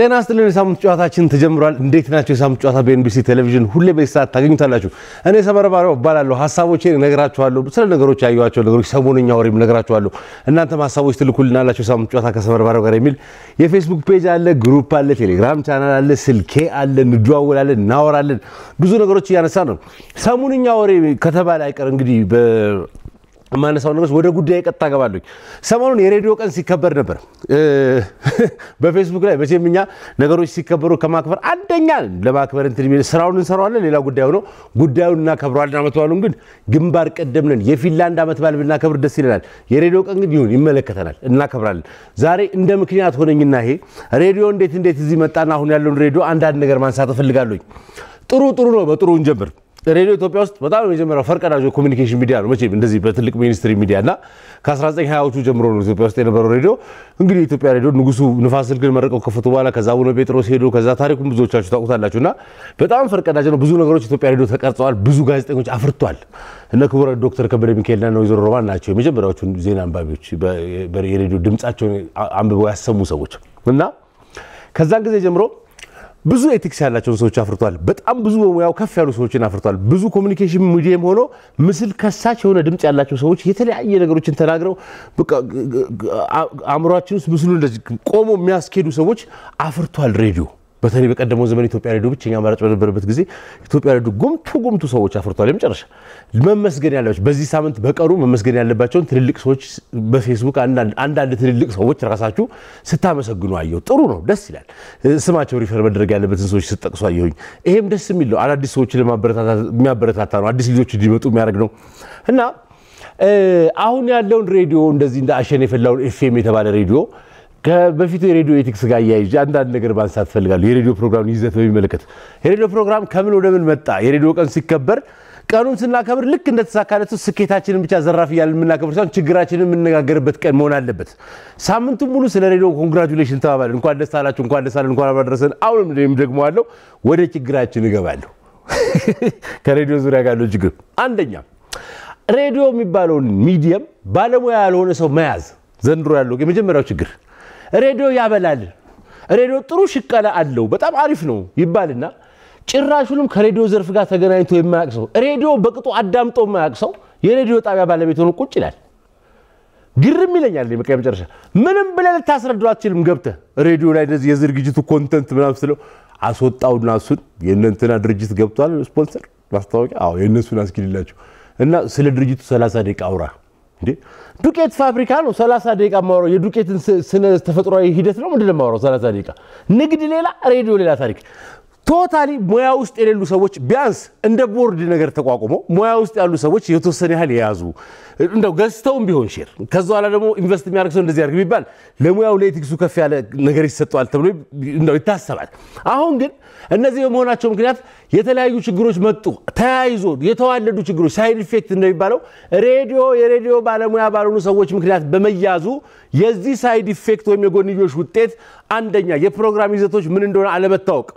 ጤና ስትልን የሳምንት ጨዋታችን ተጀምሯል። እንዴት ናቸው? የሳምንት ጨዋታ በኤንቢሲ ቴሌቪዥን ሁሌ በዚህ ሰዓት ታገኙታላችሁ። እኔ ሰመረ ባሪያው እባላለሁ። ሀሳቦቼን እነግራችኋለሁ። ስለ ነገሮች ያየኋቸው ነገሮች፣ ሰሞነኛ ወሬም እነግራችኋለሁ። እናንተም ሀሳቦች ትልኩልናላችሁ። የሳምንት ጨዋታ ከሰመረ ባሪያው ጋር የሚል የፌስቡክ ፔጅ አለ፣ ግሩፕ አለ፣ ቴሌግራም ቻናል አለ፣ ስልኬ አለ፣ እንደዋወላለን፣ እናወራለን። ብዙ ነገሮች እያነሳ ነው። ሰሞነኛ ወሬ ከተባለ አይቀር እንግዲህ የማነሳው ነገሮች ወደ ጉዳይ ቀጥታ ገባለኝ። ሰሞኑን የሬዲዮ ቀን ሲከበር ነበር በፌስቡክ ላይ። መቼም እኛ ነገሮች ሲከበሩ ከማክበር አንደኛ ለማክበር እንትን የሚል ስራውን እንሰራዋለን፣ ሌላ ጉዳዩ ነው። ጉዳዩን እናከብረዋለን። ዓመት በዓሉን ግን ግንባር ቀደም ነን። የፊንላንድ ዓመት በዓል ብናከብር ደስ ይለናል። የሬዲዮ ቀን ግን ይሁን ይመለከተናል፣ እናከብራለን። ዛሬ እንደ ምክንያት ሆነኝና ይሄ ሬዲዮ እንዴት እንዴት እዚህ መጣና አሁን ያለውን ሬዲዮ አንዳንድ ነገር ማንሳት እፈልጋለኝ። ጥሩ ጥሩ ነው። በጥሩ እንጀምር። ሬዲዮ ኢትዮጵያ ውስጥ በጣም የመጀመሪያው ፈርቀዳጅ ኮሚኒኬሽን ሚዲያ ነው። መቼም እንደዚህ በትልቅ ሚኒስትሪ ሚዲያ እና ከ1920ዎቹ ጀምሮ ነው ኢትዮጵያ ውስጥ የነበረው ሬዲዮ። እንግዲህ ኢትዮጵያ ሬዲዮ ንጉሱ ንፋስ ስልክን መርቀው ከፈቱ በኋላ ከዛ አቡነ ጴጥሮስ ሄዶ ከዛ ታሪኩን ብዙዎቻችሁ ታውቁታላችሁ እና በጣም ፈርቀዳጅ ነው። ብዙ ነገሮች ኢትዮጵያ ሬዲዮ ተቀርጸዋል። ብዙ ጋዜጠኞች አፍርቷል። እነ ክቡረ ዶክተር ከበደ ሚካኤልና ነው ወይዘሮ ሮማን ናቸው የመጀመሪያዎቹን ዜና አንባቢዎች፣ የሬዲዮ ድምጻቸውን አንብበው ያሰሙ ሰዎች እና ከዛን ጊዜ ጀምሮ ብዙ ኤቲክስ ያላቸውን ሰዎች አፍርቷል። በጣም ብዙ በሙያው ከፍ ያሉ ሰዎችን አፍርቷል። ብዙ ኮሚኒኬሽን ሚዲየም ሆኖ ምስል ከሳች የሆነ ድምፅ ያላቸው ሰዎች የተለያየ ነገሮችን ተናግረው አእምሯችን ውስጥ ምስሉ ቆሞ የሚያስኬዱ ሰዎች አፍርቷል ሬዲዮ። በተለይ በቀደመው ዘመን ኢትዮጵያ ሬዲዮ ብቸኛ አማራጭ በነበረበት ጊዜ ኢትዮጵያ ሬዲዮ ጉምቱ ጉምቱ ሰዎች አፍርቷል። የመጨረሻ መመስገን ያለባቸው በዚህ ሳምንት በቀሩ መመስገን ያለባቸውን ትልልቅ ሰዎች በፌስቡክ አንዳንድ ትልልቅ ሰዎች ራሳችሁ ስታመሰግኑ አየሁ። ጥሩ ነው፣ ደስ ይላል። ስማቸው ሪፈር መደረግ ያለበትን ሰዎች ስጠቅሱ አየሁኝ። ይሄም ደስ የሚል ነው። አዳዲስ ሰዎች የሚያበረታታ ነው። አዲስ ልጆች እንዲመጡ የሚያደርግ ነው እና አሁን ያለውን ሬዲዮ እንደዚህ እንደ አሸን የፈላውን ኤፍኤም የተባለ ሬዲዮ በፊቱ የሬዲዮ ኤቲክስ ጋር እያይዥ አንዳንድ ነገር ማንሳት እፈልጋለሁ። የሬዲዮ ፕሮግራም ይዘት በሚመለከት የሬዲዮ ፕሮግራም ከምን ወደ ምን መጣ? የሬዲዮ ቀን ሲከበር ቀኑን ስናከብር ልክ እንደተሳካለት ስኬታችንን ብቻ ዘራፍ እያልን የምናከብር ሳይሆን ችግራችንን የምነጋገርበት ቀን መሆን አለበት። ሳምንቱን ሙሉ ስለ ሬዲዮ ኮንግራቹሌሽን ተባባለን፣ እንኳን ደስ አላችሁ፣ እንኳን ደስ አለን፣ እንኳን አብራ አሁንም ደግሞ አለው ወደ ችግራችን እገባለሁ። ከሬዲዮ ዙሪያ ጋር ያለው ችግር አንደኛ ሬዲዮ የሚባለውን ሚዲየም ባለሙያ ያልሆነ ሰው መያዝ ዘንድሮ ያለው የመጀመሪያው ችግር ሬዲዮ ያበላል፣ ሬዲዮ ጥሩ ሽቀላ አለው፣ በጣም አሪፍ ነው ይባልና ጭራሹንም ከሬዲዮ ዘርፍ ጋር ተገናኝቶ የማያውቅ ሰው ሬዲዮ በቅጡ አዳምጦ የማያውቅ ሰው የሬዲዮ ጣቢያ ባለቤት ሆኖ ቁጭ ይላል። ግርም ይለኛል። በቃ የመጨረሻ ምንም ብለህ ልታስረዳው አትችልም። ገብተህ ሬዲዮ ላይ እንደዚህ የዝግጅቱ ኮንተንት ምናምን ስለው አስወጣውና እሱን የእነንትና ድርጅት ገብቷል ስፖንሰር ማስታወቂያ፣ አዎ የእነሱን አስኪድላቸው እና ስለ ድርጅቱ 30 ደቂቃ አውራ ዱቄት ፋብሪካ ነው 30 ደቂቃ ማውራው የዱቄትን ስነ ተፈጥሯዊ ሂደት ነው ምንድን ማውራው 30 ደቂቃ። ንግድ ሌላ፣ ሬዲዮ ሌላ ታሪክ ቶታሊ ሙያ ውስጥ የሌሉ ሰዎች ቢያንስ እንደ ቦርድ ነገር ተቋቁሞ ሙያ ውስጥ ያሉ ሰዎች የተወሰነ ያህል የያዙ እንደው ገዝተውም ቢሆን ሼር ከዛ በኋላ ደግሞ ኢንቨስት የሚያደርግ ሰው እንደዚህ ያደርግ ቢባል ለሙያው ለኤቲክሱ ከፍ ያለ ነገር ይሰጠዋል ተብሎ እንደው ይታሰባል። አሁን ግን እነዚህ በመሆናቸው ምክንያት የተለያዩ ችግሮች መጡ። ተያይዞ የተዋለዱ ችግሮች ሳይድ ኢፌክት እንደሚባለው ሬዲዮ የሬዲዮ ባለሙያ ባልሆኑ ሰዎች ምክንያት በመያዙ የዚህ ሳይድ ኢፌክት ወይም የጎንዮሽ ውጤት አንደኛ የፕሮግራም ይዘቶች ምን እንደሆነ አለመታወቅ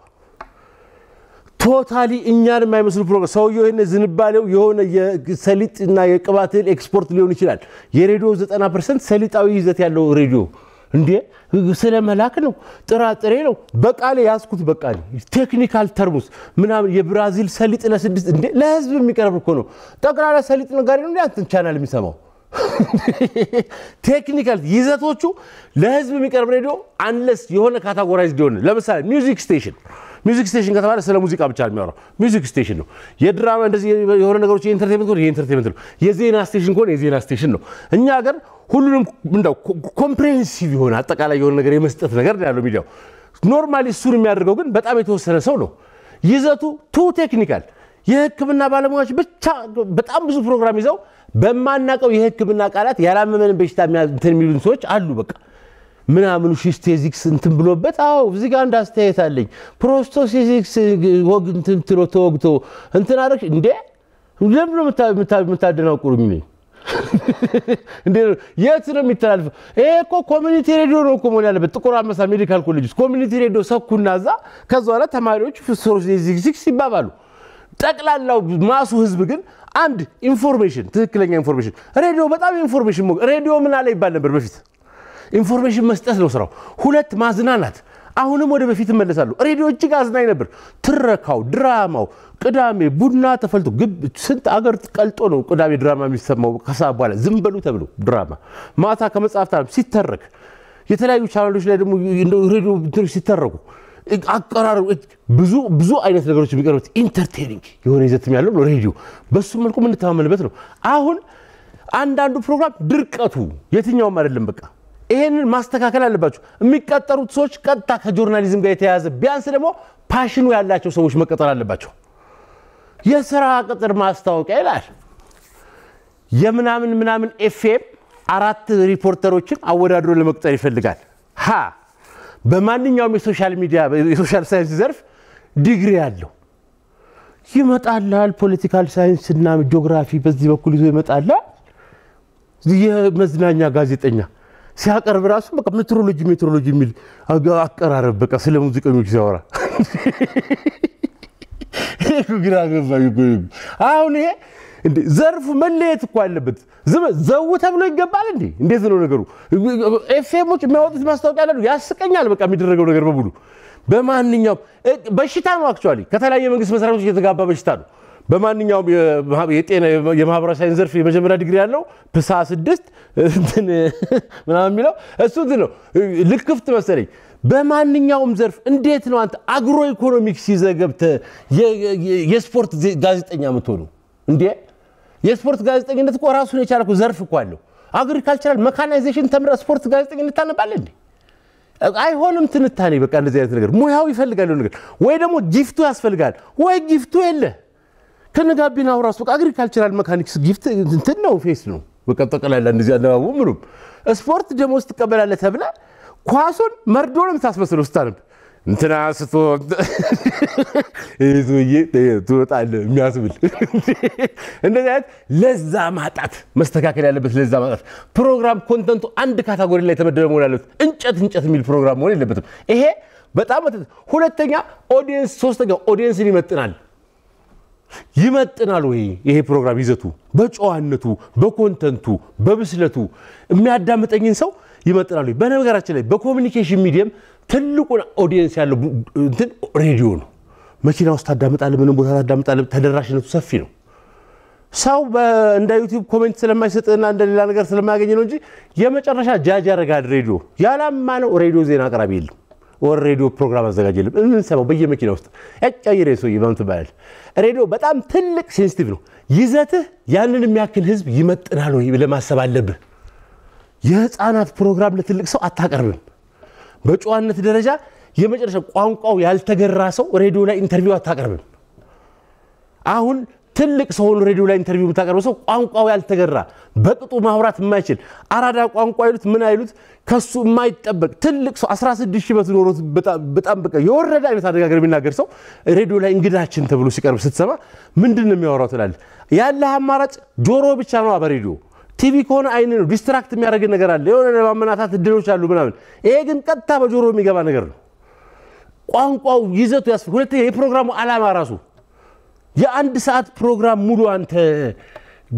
ቶታሊ እኛን የማይመስሉ ፕሮግራም ሰውየው ይህን ዝንባሌው የሆነ የሰሊጥና የቅባት እህል ኤክስፖርት ሊሆን ይችላል። የሬዲዮ 90 ፐርሰንት ሰሊጣዊ ይዘት ያለው ሬዲዮ እንዴ ስለ መላክ ነው፣ ጥራጥሬ ነው። በቃሌ ያዝኩት በቃ ቴክኒካል ተርሙስ ምናምን የብራዚል ሰሊጥ ለስድስት እንዴ ለህዝብ የሚቀርብ እኮ ነው። ጠቅላላ ሰሊጥ ነጋዴ ነው አንተን ቻናል የሚሰማው ቴክኒካል ይዘቶቹ ለህዝብ የሚቀርብ ሬዲዮ አንለስ የሆነ ካታጎራይዝ ሆነ ለምሳሌ ሚውዚክ ስቴሽን ሚዚክ ስቴሽን ከተባለ ስለ ሙዚቃ ብቻ የሚያወራው ሚዚክ ስቴሽን ነው። የድራማ እንደዚህ የሆነ ነገሮች የኢንተርቴንመንት ከሆነ የኢንተርቴንመንት ነው። የዜና ስቴሽን ከሆነ የዜና ስቴሽን ነው። እኛ ሀገር ሁሉንም እንደው ኮምፕሬሄንሲቭ የሆነ አጠቃላይ የሆነ ነገር የመስጠት ነገር ያለው ሚዲያው። ኖርማሊ እሱን የሚያደርገው ግን በጣም የተወሰነ ሰው ነው። ይዘቱ ቱ ቴክኒካል የህክምና ባለሙያዎች ብቻ በጣም ብዙ ፕሮግራም ይዘው በማናቀው የህክምና ቃላት ያላመመንን በሽታ እንትን የሚሉን ሰዎች አሉ በቃ ምናምኑ ሽስቴዚክስ እንትን ብሎበት። አዎ እዚ ጋር አንድ አስተያየት አለኝ። ፕሮስቶሲዚክስ ወግ እንትን ትሎ ተወግቶ እንትን አረግ እንዴ? ለምን ነው የምታደናቁሩ የሚለኝ የት ነው የሚተላልፈ ይሄ እኮ ኮሚኒቲ ሬዲዮ ነው እኮ መሆን ያለበት። ጥቁር አንበሳ ሜዲካል ኮሌጅ ውስጥ ኮሚኒቲ ሬዲዮ ሰኩና እዛ ከዛ በኋላ ተማሪዎች ፕሮስቶሲዚክስ ይባባሉ። ጠቅላላው ማሱ ህዝብ ግን አንድ ኢንፎርሜሽን፣ ትክክለኛ ኢንፎርሜሽን ሬዲዮ በጣም ኢንፎርሜሽን ሬዲዮ ምን አለ ይባል ነበር በፊት ኢንፎርሜሽን መስጠት ነው ስራው። ሁለት ማዝናናት። አሁንም ወደ በፊት እመለሳለሁ። ሬዲዮ እጅግ አዝናኝ ነበር። ትረካው፣ ድራማው፣ ቅዳሜ ቡና ተፈልቶ ስንት አገር ቀልጦ ነው ቅዳሜ ድራማ የሚሰማው። ከሰዓት በኋላ ዝም በሉ ተብሎ ድራማ ማታ ከመጽሐፍት ሲተረክ የተለያዩ ቻናሎች ላይ ደግሞ ሬዲዮ ሲተረኩ አቀራረቡ ብዙ ብዙ አይነት ነገሮች የሚቀርቡት ኢንተርቴኒንግ የሆነ ይዘት ያለው ሬዲዮ በሱ መልኩ የምንተማመንበት ነው። አሁን አንዳንዱ ፕሮግራም ድርቀቱ የትኛውም አይደለም በቃ ይሄንን ማስተካከል አለባቸው። የሚቀጠሩት ሰዎች ቀጥታ ከጆርናሊዝም ጋር የተያያዘ ቢያንስ ደግሞ ፓሽኑ ያላቸው ሰዎች መቀጠር አለባቸው። የስራ ቅጥር ማስታወቂያ ይላል። የምናምን ምናምን ኤፍኤም አራት ሪፖርተሮችን አወዳድሮ ለመቅጠር ይፈልጋል። ሀ በማንኛውም የሶሻል ሚዲያ የሶሻል ሳይንስ ዘርፍ ዲግሪ ያለው ይመጣላል። ፖለቲካል ሳይንስና ጂኦግራፊ በዚህ በኩል ይዞ ይመጣላል። የመዝናኛ ጋዜጠኛ ሲያቀርብ ራሱ በቃ ሜትሮሎጂ ሜትሮሎጂ የሚል አቀራረብ በቃ ስለ ሙዚቀኞች ሲያወራ ግራ ገባኝ። አሁን ይሄ ዘርፉ መለየት እኮ አለበት። ዘው ተብሎ ይገባል እንዴ? እንዴት ነው ነገሩ? ኤፍኤሞች የሚያወጡት ማስታወቂያ አለ ያስቀኛል። በቃ የሚደረገው ነገር በሙሉ በማንኛውም በሽታ ነው። አክቹዋሊ ከተለያየ መንግስት መስሪያ ቤቶች የተጋባ በሽታ ነው። በማንኛውም የጤና የማህበራዊ ሳይንስ ዘርፍ የመጀመሪያ ዲግሪ ያለው ፕሳ ስድስት ምናምን የሚለው እሱ እንትን ነው ልክፍት መሰለኝ። በማንኛውም ዘርፍ እንዴት ነው አንተ አግሮ ኢኮኖሚክስ ይዘህ ገብተህ የስፖርት ጋዜጠኛ የምትሆኑ እንዴ? የስፖርት ጋዜጠኝነት እኮ ራሱን የቻለ ዘርፍ እኮ አለው። አግሪካልቸራል መካናይዜሽን ተምረህ ስፖርት ጋዜጠኝነት ታነባለህ እንዴ? አይሆንም። ትንታኔ በቃ እንደዚህ አይነት ነገር ሙያው ይፈልጋል ነገር ወይ ደግሞ ጊፍቱ ያስፈልጋል ወይ ጊፍቱ የለህ ከነጋቢናው ራሱ በቃ አግሪካልቸራል መካኒክስ ጊፍት እንትን ነው ፌስ ነው በቃ ጠቅላላ እንደዚህ አለባቡ ምኑም ስፖርት ውስጥ ትቀበላለህ ተብለ ኳሱን መርዶ ነው የምታስመስለው ስታነብ እንትና ስቶ ሰውዬ ትወጣለህ የሚያስብል እንደዚህ አይነት ለዛ ማጣት መስተካከል ያለበት ለዛ ማጣት ፕሮግራም ኮንተንቱ አንድ ካታጎሪ ላይ የተመደበ መሆን ያለበት እንጨት እንጨት የሚል ፕሮግራም መሆን የለበትም። ይሄ በጣም ሁለተኛ ኦዲየንስ ሶስተኛ ኦዲየንስን ይመጥናል። ይመጥናል ወይ ይሄ ፕሮግራም ይዘቱ በጨዋነቱ በኮንተንቱ በብስለቱ የሚያዳምጠኝን ሰው ይመጥናል ወይ በነገራችን ላይ በኮሚኒኬሽን ሚዲየም ትልቁን ኦዲየንስ ያለው እንትን ሬዲዮ ነው መኪና ውስጥ ታዳምጣለህ ምንም ቦታ ታዳምጣለህ ተደራሽነቱ ሰፊ ነው ሰው እንደ ዩቲዩብ ኮሜንት ስለማይሰጥና እንደ ሌላ ነገር ስለማያገኝ ነው እንጂ የመጨረሻ ጃጅ ያደረጋል ሬዲዮ ያላማ ነው ሬዲዮ ዜና አቅራቢ የለም ወር ሬዲዮ ፕሮግራም አዘጋጀልም የምንሰማው በየመኪና ውስጥ ያጫይ ሬሶ ይበም ትባላል። ሬዲዮ በጣም ትልቅ ሴንስቲቭ ነው። ይዘትህ ያንን የሚያክል ህዝብ ይመጥናል ወይ ለማሰብ አለብህ። የህፃናት ፕሮግራም ለትልቅ ሰው አታቀርብም። በጨዋነት ደረጃ የመጨረሻ ቋንቋው ያልተገራ ሰው ሬዲዮ ላይ ኢንተርቪው አታቀርብም። አሁን ትልቅ ሰው ሆኖ ሬዲዮ ላይ ኢንተርቪው የምታቀርበው ሰው ቋንቋው ያልተገራ በቅጡ ማውራት የማይችል አራዳ ቋንቋ ይሉት ምን አይሉት ከሱ የማይጠበቅ ትልቅ ሰው 16 ሺህ ኖሮት በጣም በቃ የወረደ አይነት አነጋገር የሚናገር ሰው ሬዲዮ ላይ እንግዳችን ተብሎ ሲቀርብ ስትሰማ ምንድን ነው የሚያወራው ትላለህ። ያለህ አማራጭ ጆሮ ብቻ ነው በሬዲዮ ቲቪ ከሆነ አይን ነው ዲስትራክት የሚያደርግ ነገር አለ። የሆነ ለማመናታት እድሎች አሉ ምናምን። ይሄ ግን ቀጥታ በጆሮ የሚገባ ነገር ነው። ቋንቋው ይዘቱ ያስ ሁለተኛ የፕሮግራሙ አላማ ራሱ የአንድ ሰዓት ፕሮግራም ሙሉ አንተ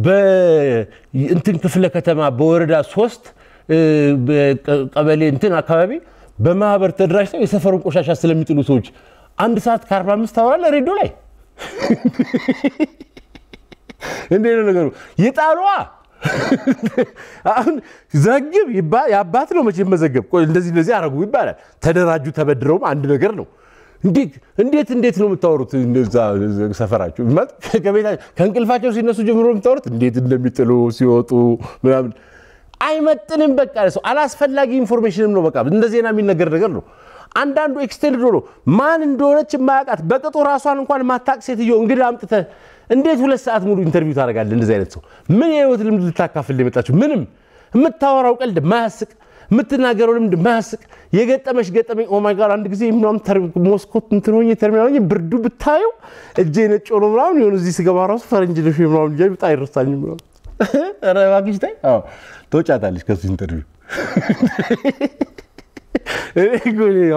በእንትን ክፍለ ከተማ በወረዳ ሶስት ቀበሌ እንትን አካባቢ በማህበር ተደራጅተው የሰፈሩን ቆሻሻ ስለሚጥሉ ሰዎች አንድ ሰዓት ከ45 ታወራለህ ሬዲዮ ላይ። እንዴ ነው ነገሩ? የጣሏ አሁን ዘግብ የአባት ነው መቼ መዘገብ። እንደዚህ እንደዚህ አረጉ ይባላል። ተደራጁ ተበድረውም አንድ ነገር ነው። እንዴት እንዴት ነው የምታወሩት? ሰፈራችሁ ከእንቅልፋቸው ሲነሱ ጀምሮ የምታወሩት እንዴት እንደሚጥሉ ሲወጡ ምናምን አይመጥንም። በቃ ሰው አላስፈላጊ ኢንፎርሜሽንም ነው። በቃ እንደ ዜና የሚነገር ነገር ነው። አንዳንዱ ኤክስቴንድ ዶሎ ማን እንደሆነች የማያውቃት በቅጡ ራሷን እንኳን ማታቅ ሴትዮ እንግዲህ አምጥተ እንዴት ሁለት ሰዓት ሙሉ ኢንተርቪው ታደርጋለህ? እንደዚህ አይነት ሰው ምን የህይወት ልምድ ልታካፍል የመጣችሁ? ምንም የምታወራው ቀልድ ማያስቅ፣ የምትናገረው ልምድ ማያስቅ፣ የገጠመሽ ገጠመኝ ኦ ማይ አንድ ጊዜ ምናምን ሞስኮ እንትን ሆኜ ተርሚናል ሆኜ ብርዱ ብታየው እጄ ነጭ ሆኖ ምናምን የሆነ እዚህ ስገባ ራሱ ፈረንጅ ልሽ ምናምን ጃ በጣም አይረሳኝም ምናምን ኧረ ትወጫታለች ከዚህ ኢንተርቪው።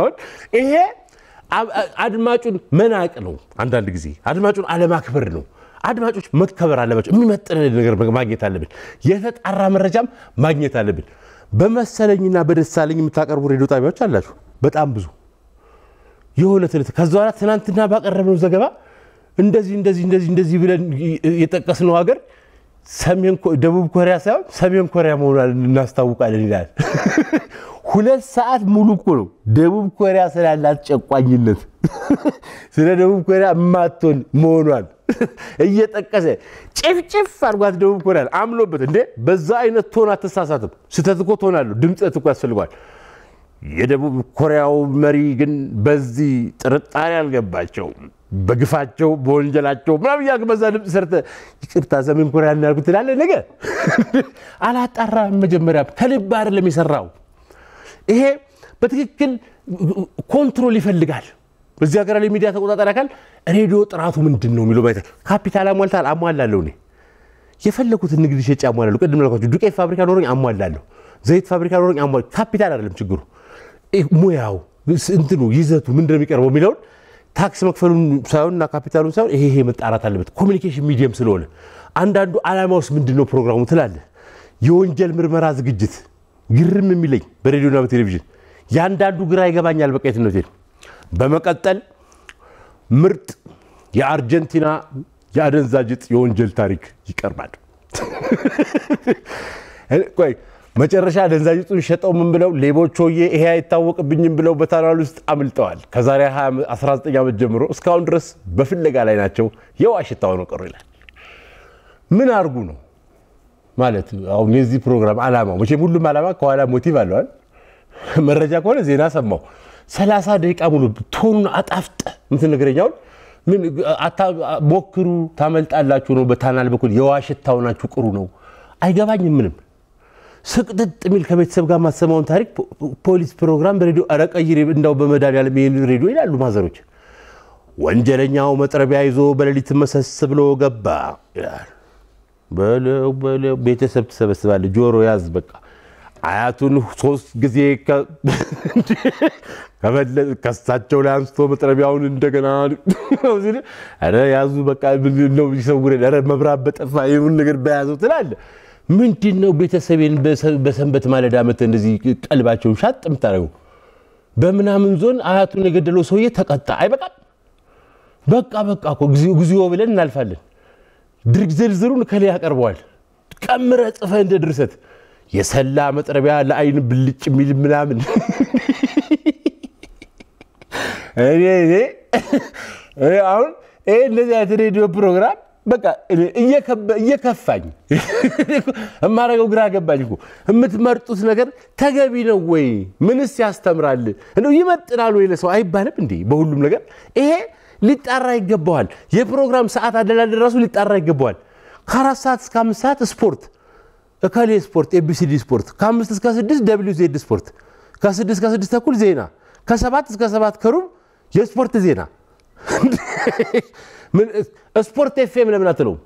አሁን ይሄ አድማጩን መናቅ ነው። አንዳንድ ጊዜ አድማጩን አለማክበር ነው። አድማጮች መከበር አለባቸው። የሚመጥን ነገር ማግኘት አለብን። የተጣራ መረጃም ማግኘት አለብን። በመሰለኝና በደሳለኝ የምታቀርቡ ሬዲዮ ጣቢያዎች አላችሁ፣ በጣም ብዙ የሆነ ትልት ከዛ በኋላ ትናንትና ባቀረብነው ዘገባ እንደዚህ እንደዚህ እንደዚህ እንደዚህ ብለን የጠቀስነው ሀገር ሰሜን ደቡብ ኮሪያ ሳይሆን ሰሜን ኮሪያ መሆኗን እናስታውቃለን ይላል። ሁለት ሰዓት ሙሉ እኮ ነው ደቡብ ኮሪያ ስላላት ጨቋኝነት ስለ ደቡብ ኮሪያ ማቶን መሆኗን እየጠቀሰ ጭፍጭፍ አድርጓት ደቡብ ኮሪያ አምኖበት እንደ በዛ አይነት ቶን አትሳሳትም። ስህተት እኮ ቶን አለው፣ ድምፀት እኮ ያስፈልጓል። የደቡብ ኮሪያው መሪ ግን በዚህ ጥርጣሬ አልገባቸውም። በግፋቸው በወንጀላቸው ምናምን እያልክ በዛ ድምፅ ሰርተህ ይቅርታ ዘመንኩራ ያልኩት ትላለህ። ነገ አላጣራህም። መጀመሪያ ከልብ አይደለም የሰራው። ይሄ በትክክል ኮንትሮል ይፈልጋል። በዚህ ሀገር ላይ ሚዲያ ተቆጣጣሪ አካል ሬዲዮ ጥራቱ ምንድን ነው የሚለው ባይተ ካፒታል አሟልታል። አሟላለሁ እኔ የፈለጉት ንግድ ሸጭ አሟላለሁ። ቅድም ላልኳቸው ዱቄት ፋብሪካ ኖሮኝ አሟላለሁ። ዘይት ፋብሪካ ኖሮኝ አሟላለሁ። ካፒታል አይደለም ችግሩ፣ ሙያው እንትኑ ይዘቱ ምንድን ነው የሚቀርበው የሚለውን ታክስ መክፈሉን ሳይሆንና ካፒታሉን ሳይሆን ይሄ ይሄ መጣራት አለበት። ኮሚኒኬሽን ሚዲየም ስለሆነ አንዳንዱ አላማ ውስጥ ምንድን ነው ፕሮግራሙ ትላለህ። የወንጀል ምርመራ ዝግጅት ግርም የሚለኝ በሬዲዮና በቴሌቪዥን የአንዳንዱ ግራ ይገባኛል። በቃ በመቀጠል ምርጥ የአርጀንቲና የአደንዛዥ የወንጀል ታሪክ ይቀርባል። መጨረሻ አደንዛዥ ዕፁን ሸጠው ምን ብለው ሌቦች ሆዬ ይሄ አይታወቅብኝም ብለው በታናል ውስጥ አምልጠዋል። ከዛሬ 19 ዓመት ጀምሮ እስካሁን ድረስ በፍለጋ ላይ ናቸው። የዋሽታ ሆኖ ቀሩ ይላል። ምን አርጉ ነው ማለት አሁን የዚህ ፕሮግራም ዓላማው መቼም ሁሉም ዓላማ ከኋላ ሞቲቭ አለዋል። መረጃ ከሆነ ዜና ሰማው ሰላሳ ደቂቃ ሙሉ ቶኑን አጣፍጠ ምትነግረኛውን ሞክሩ ታመልጣላችሁ ነው። በታናል በኩል የዋሽታ ናችሁ ቅሩ ነው። አይገባኝም ምንም ስቅጥጥ የሚል ከቤተሰብ ጋር ማሰማውን ታሪክ ፖሊስ ፕሮግራም በሬዲዮ አረቀይ ቀይ እንዳው በመድኃኒዓለም ሬዲዮ ይላሉ ማዘሮች። ወንጀለኛው መጥረቢያ ይዞ በሌሊት መሰስ ብሎ ገባ ይላል። በለው በለው ቤተሰብ ትሰበስባለ። ጆሮ ያዝ በቃ አያቱን ሶስት ጊዜ ከሳቸው ላይ አንስቶ መጥረቢያውን እንደገና ኧረ ያዙ በቃ ነው ይሰውረን፣ ኧረ መብራት በጠፋ ይሁን ነገር በያዘው ትላለህ። ምንድን ነው ቤተሰቤን በሰንበት ማለዳ መተ እንደዚህ ቀልባቸውን ሻጥ የምታደርገው? በምናምን ዞን አያቱን የገደለው ሰውዬ ተቀጣ። አይበቃም? በቃ በቃ እኮ እግዚኦ ብለን እናልፋለን። ድርግ ዝርዝሩን ከላይ ያቀርበዋል። ቀምረ ጽፈ እንደ ድርሰት የሰላ መጥረቢያ ለአይን ብልጭ የሚል ምናምን እኔ አሁን ይህ እንደዚህ አይነት ሬዲዮ ፕሮግራም በቃ እየከፋኝ የማረገው ግራ ገባኝ የምትመርጡት ነገር ተገቢ ነው ወይ? ምንስ ያስተምራል? እንደው ይመጥናል ወይ ለሰው አይባልም እንዴ? በሁሉም ነገር ይሄ ሊጣራ ይገባዋል። የፕሮግራም ሰዓት አደላደል ራሱ ሊጣራ ይገባዋል። ከአራት ሰዓት እስከ አምስት ሰዓት ስፖርት፣ እከሌ ስፖርት፣ ኤቢሲዲ ስፖርት፣ ከአምስት እስከ ስድስት ደብሊው ዜድ ስፖርት፣ ከስድስት እስከ ስድስት ተኩል ዜና፣ ከሰባት እስከ ሰባት ከሩብ የስፖርት ዜና ስፖርት ኤፍኤም ለምን አትለውም?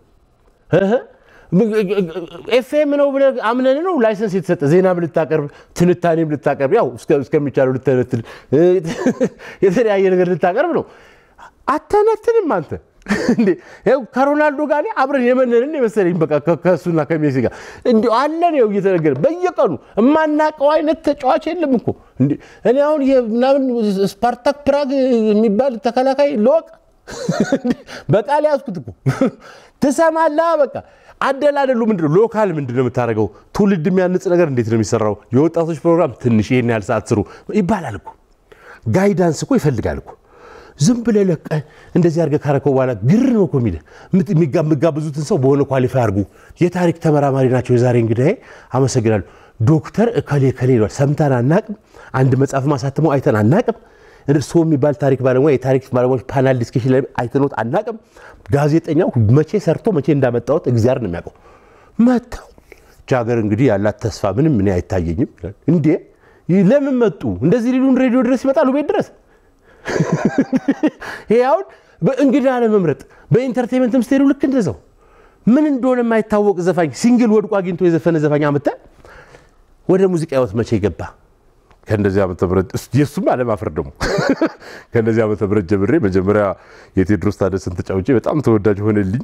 ኤፍኤም ነው ብለህ አምነን ነው ላይሰንስ የተሰጠ ዜናም ልታቀርብ ትንታኔም ልታቀርብ ያው እስከሚቻለው ልተነትን የተለያየ ነገር ልታቀርብ ነው። አተነትንም አንተ ከሮናልዶ ጋር አብረን የመነንን የመሰለኝ በቃ ከእሱና ከሜሲ ጋር እንዲ አለን ው እየተነገረ በየቀኑ የማናቀው አይነት ተጫዋች የለም እኮ እኔ አሁን ምናምን ስፓርታክ ፕራግ የሚባል ተከላካይ ለወቅ በቃል ያዝኩት እኮ ትሰማለህ። በቃ አደላደሉ ምንድን ነው ሎካል ምንድን ነው የምታደርገው? ትውልድ የሚያንጽ ነገር እንዴት ነው የሚሰራው? የወጣቶች ፕሮግራም ትንሽ ይሄን ያህል ሰዓት ስሩ ይባላል እኮ። ጋይዳንስ እኮ ይፈልጋል እኮ። ዝም ብለህ ለቀ እንደዚህ አድርገህ ካረከው በኋላ ግር ነው እኮ የሚልህ። የሚጋብዙትን ሰው በሆነ ኳሊፋይ አድርጉ። የታሪክ ተመራማሪ ናቸው። የዛሬ እንግዳዬ አመሰግናለሁ። ዶክተር እከሌ እከሌ ይሏል። ሰምተን አናቅም። አንድ መጽሐፍ ማሳትመው አይተን አናቅም። እርሶ የሚባል ታሪክ ባለሙያ የታሪክ ባለሙያዎች ፓናል ዲስከሽን ላይ አይተኖት አናቅም። ጋዜጠኛው መቼ ሰርቶ መቼ እንዳመጣወት እግዚአብሔር ነው የሚያውቀው። መጥተው ጃገር እንግዲህ ያላት ተስፋ ምንም እኔ አይታየኝም። እንዴ ለምን መጡ እንደዚህ ሊሉን ሬዲዮ ድረስ ይመጣሉ ቤት ድረስ። ይሄ አሁን በእንግዳ ለመምረጥ በኢንተርቴንመንት ምስቴሩ ልክ እንደዛው ምን እንደሆነ የማይታወቅ ዘፋኝ ሲንግል ወድቆ አግኝቶ የዘፈነ ዘፋኝ አመጣ ወደ ሙዚቃ ህይወት መቼ ገባ? ከእንደዚህ ዓመተ ምህረት የእሱም አለማፈር ደግሞ ከእንደዚህ ዓመተ ምህረት ጀምሬ መጀመሪያ የቴድሮስ ታደሰን ተጫውቼ በጣም ተወዳጅ ሆነልኝ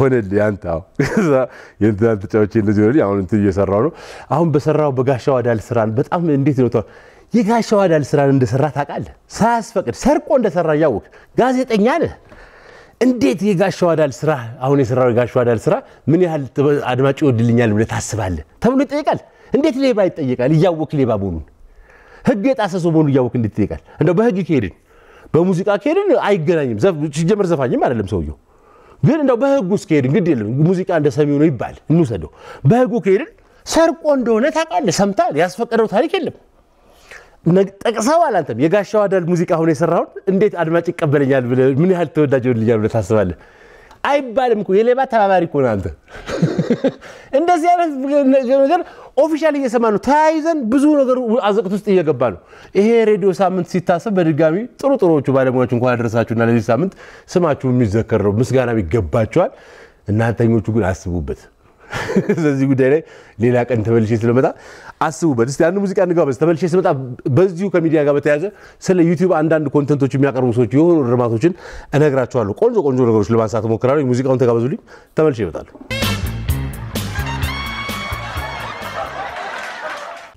ሆነልኝ አንተ ከዛ የእንትናን ተጫውቼ እንደዚህ ሆነልኝ። አሁን እንትን እየሰራሁ ነው። አሁን በሰራው በጋሻው አዳል ስራን በጣም እንዴት ነው የጋሻው አዳል ስራን እንደሰራ ታውቃለህ። ሳያስፈቅድ ሰርቆ እንደሰራ እያወቅ ጋዜጠኛ ነህ። እንዴት የጋሻው አዳል ስራ አሁን የሰራው የጋሻው አዳል ስራ ምን ያህል አድማጭ ይወድልኛል ብለህ ታስባለህ ተብሎ ይጠይቃል። እንዴት ሌባ ይጠይቃል? እያወቅህ ሌባ መሆኑን ህግ የጣሰ ሰው መሆኑ እያወቅ እንዴት ይጠይቃል? እንደው በህግ ከሄድን በሙዚቃ ከሄድን አይገናኝም። ሲጀመር ዘፋኝም አይደለም ሰውየው። ግን እንደው በህጉ እስከሄድን ግድ የለም ሙዚቃ እንደ ሰሚው ነው ይባል እንውሰደው። በህጉ ከሄድን ሰርቆ እንደሆነ ታውቃለህ፣ ሰምታል። ያስፈቀደው ታሪክ የለም ጠቅሰዋል። አንተም የጋሻው አዳል ሙዚቃ ሆኖ የሰራውን እንዴት አድማጭ ይቀበለኛል ብለህ ምን ያህል ተወዳጅ ይሆንልኛል ብለህ ታስባለህ? አይባልም እኮ የሌባ ተባባሪ እኮ አንተ። እንደዚህ አይነት ነገር ኦፊሻል እየሰማ ነው። ተያይዘን ብዙ ነገር አዘቅት ውስጥ እየገባ ነው። ይሄ ሬዲዮ ሳምንት ሲታሰብ በድጋሚ ጥሩ ጥሩዎቹ ባለሙያዎች እንኳን ያደረሳችሁና ለዚህ ሳምንት ስማችሁ የሚዘከር ነው፣ ምስጋና ይገባቸዋል። እናንተኞቹ ግን አስቡበት። ስለዚህ ጉዳይ ላይ ሌላ ቀን ተመልሼ ስለመጣ አስቡበት እስቲ። አንድ ሙዚቃ እንጋበዝ። ተመልሼ ስመጣ በዚሁ ከሚዲያ ጋር በተያያዘ ስለ ዩቲዩብ አንዳንድ ኮንተንቶች የሚያቀርቡ ሰዎች የሆኑ እርማቶችን እነግራቸዋለሁ። ቆንጆ ቆንጆ ነገሮች ለማንሳት ሞክራለሁ። ሙዚቃውን ተጋበዙልኝ። ተመልሼ ይመጣለሁ።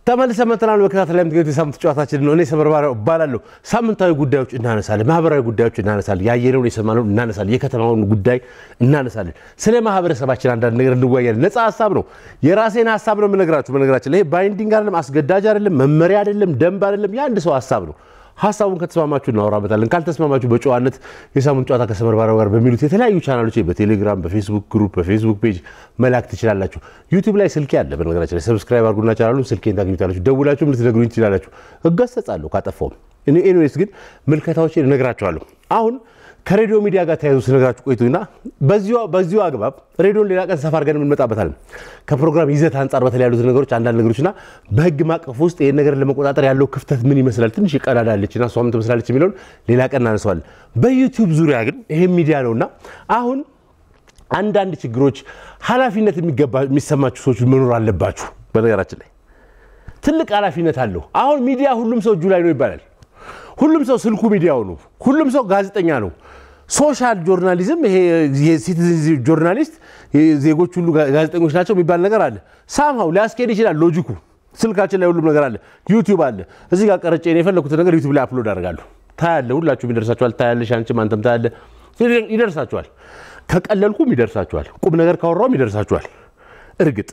ተመልሰ መጥተናል። በከታተል ላይ የምትገኙት የሳምንት ጨዋታችን ነው። እኔ ሰመር እባላለሁ። ሳምንታዊ ጉዳዮች እናነሳለን፣ ማህበራዊ ጉዳዮች እናነሳለን፣ ያየነውን የሰማነውን እናነሳለን፣ የከተማውን ጉዳይ እናነሳለን። ስለ ማህበረሰባችን አንዳንድ ነገር እንወያያለን። ነፃ ሀሳብ ነው፣ የራሴን ሀሳብ ነው የምነግራችሁ። በነገራችን ላይ ባይንዲንግ አይደለም፣ አስገዳጅ አይደለም፣ መመሪያ አይደለም፣ ደንብ አይደለም፣ የአንድ ሰው ሀሳብ ነው። ሀሳቡን ከተስማማችሁ እናወራበታለን። ካልተስማማችሁ በጨዋነት የሳምንት ጨዋታ ከሰመርባሪያው ጋር በሚሉት የተለያዩ ቻናሎች በቴሌግራም፣ በፌስቡክ ግሩፕ፣ በፌስቡክ ፔጅ መላክ ትችላላችሁ። ዩቲዩብ ላይ ስልኬ አለ። በነገራችን ላይ ሰብስክራይብ አድርጉና ቻናሉ ስልኬን ታገኙታላችሁ። ደውላችሁም ልትነግሩኝ ትችላላችሁ። እገሰጻለሁ ካጠፋውም። ኤኒዌይስ ግን ምልከታዎችን እነግራችኋለሁ አሁን ከሬዲዮ ሚዲያ ጋር ተያይዞ ስነግራችሁ ቆይቱና በዚሁ አግባብ ሬዲዮን ሌላ ቀን ሰፋ አድርገን የምንመጣበታለን። ከፕሮግራም ይዘት አንጻር በተለይ ያሉት ነገሮች አንዳንድ ነገሮችና በህግ ማቀፍ ውስጥ ይህን ነገር ለመቆጣጠር ያለው ክፍተት ምን ይመስላል፣ ትንሽ ይቀዳዳለች እና እሷም ትመስላለች የሚለውን ሌላ ቀን እናነሳዋለን። በዩቲዩብ ዙሪያ ግን ይሄ ሚዲያ ነውና አሁን አንዳንድ ችግሮች ኃላፊነት የሚሰማችሁ ሰዎች መኖር አለባችሁ። በነገራችን ላይ ትልቅ ኃላፊነት አለው። አሁን ሚዲያ ሁሉም ሰው እጁ ላይ ነው ይባላል። ሁሉም ሰው ስልኩ ሚዲያው ነው። ሁሉም ሰው ጋዜጠኛ ነው። ሶሻል ጆርናሊዝም ይሄ የሲቲዝን ጆርናሊስት ዜጎች ሁሉ ጋዜጠኞች ናቸው የሚባል ነገር አለ። ሳምሃው ሊያስኬድ ይችላል ሎጂኩ። ስልካችን ላይ ሁሉም ነገር አለ። ዩቲዩብ አለ። እዚህ ጋር ቀረጨ የፈለግኩትን ነገር ዩቲዩብ ላይ አፕሎድ አደርጋለሁ። ታያለ፣ ሁላችሁም ይደርሳችኋል። ታያለሽ፣ አንቺም አንተም ታያለ፣ ይደርሳችኋል። ከቀለልኩም ይደርሳችኋል። ቁም ነገር ካወራውም ይደርሳችኋል። እርግጥ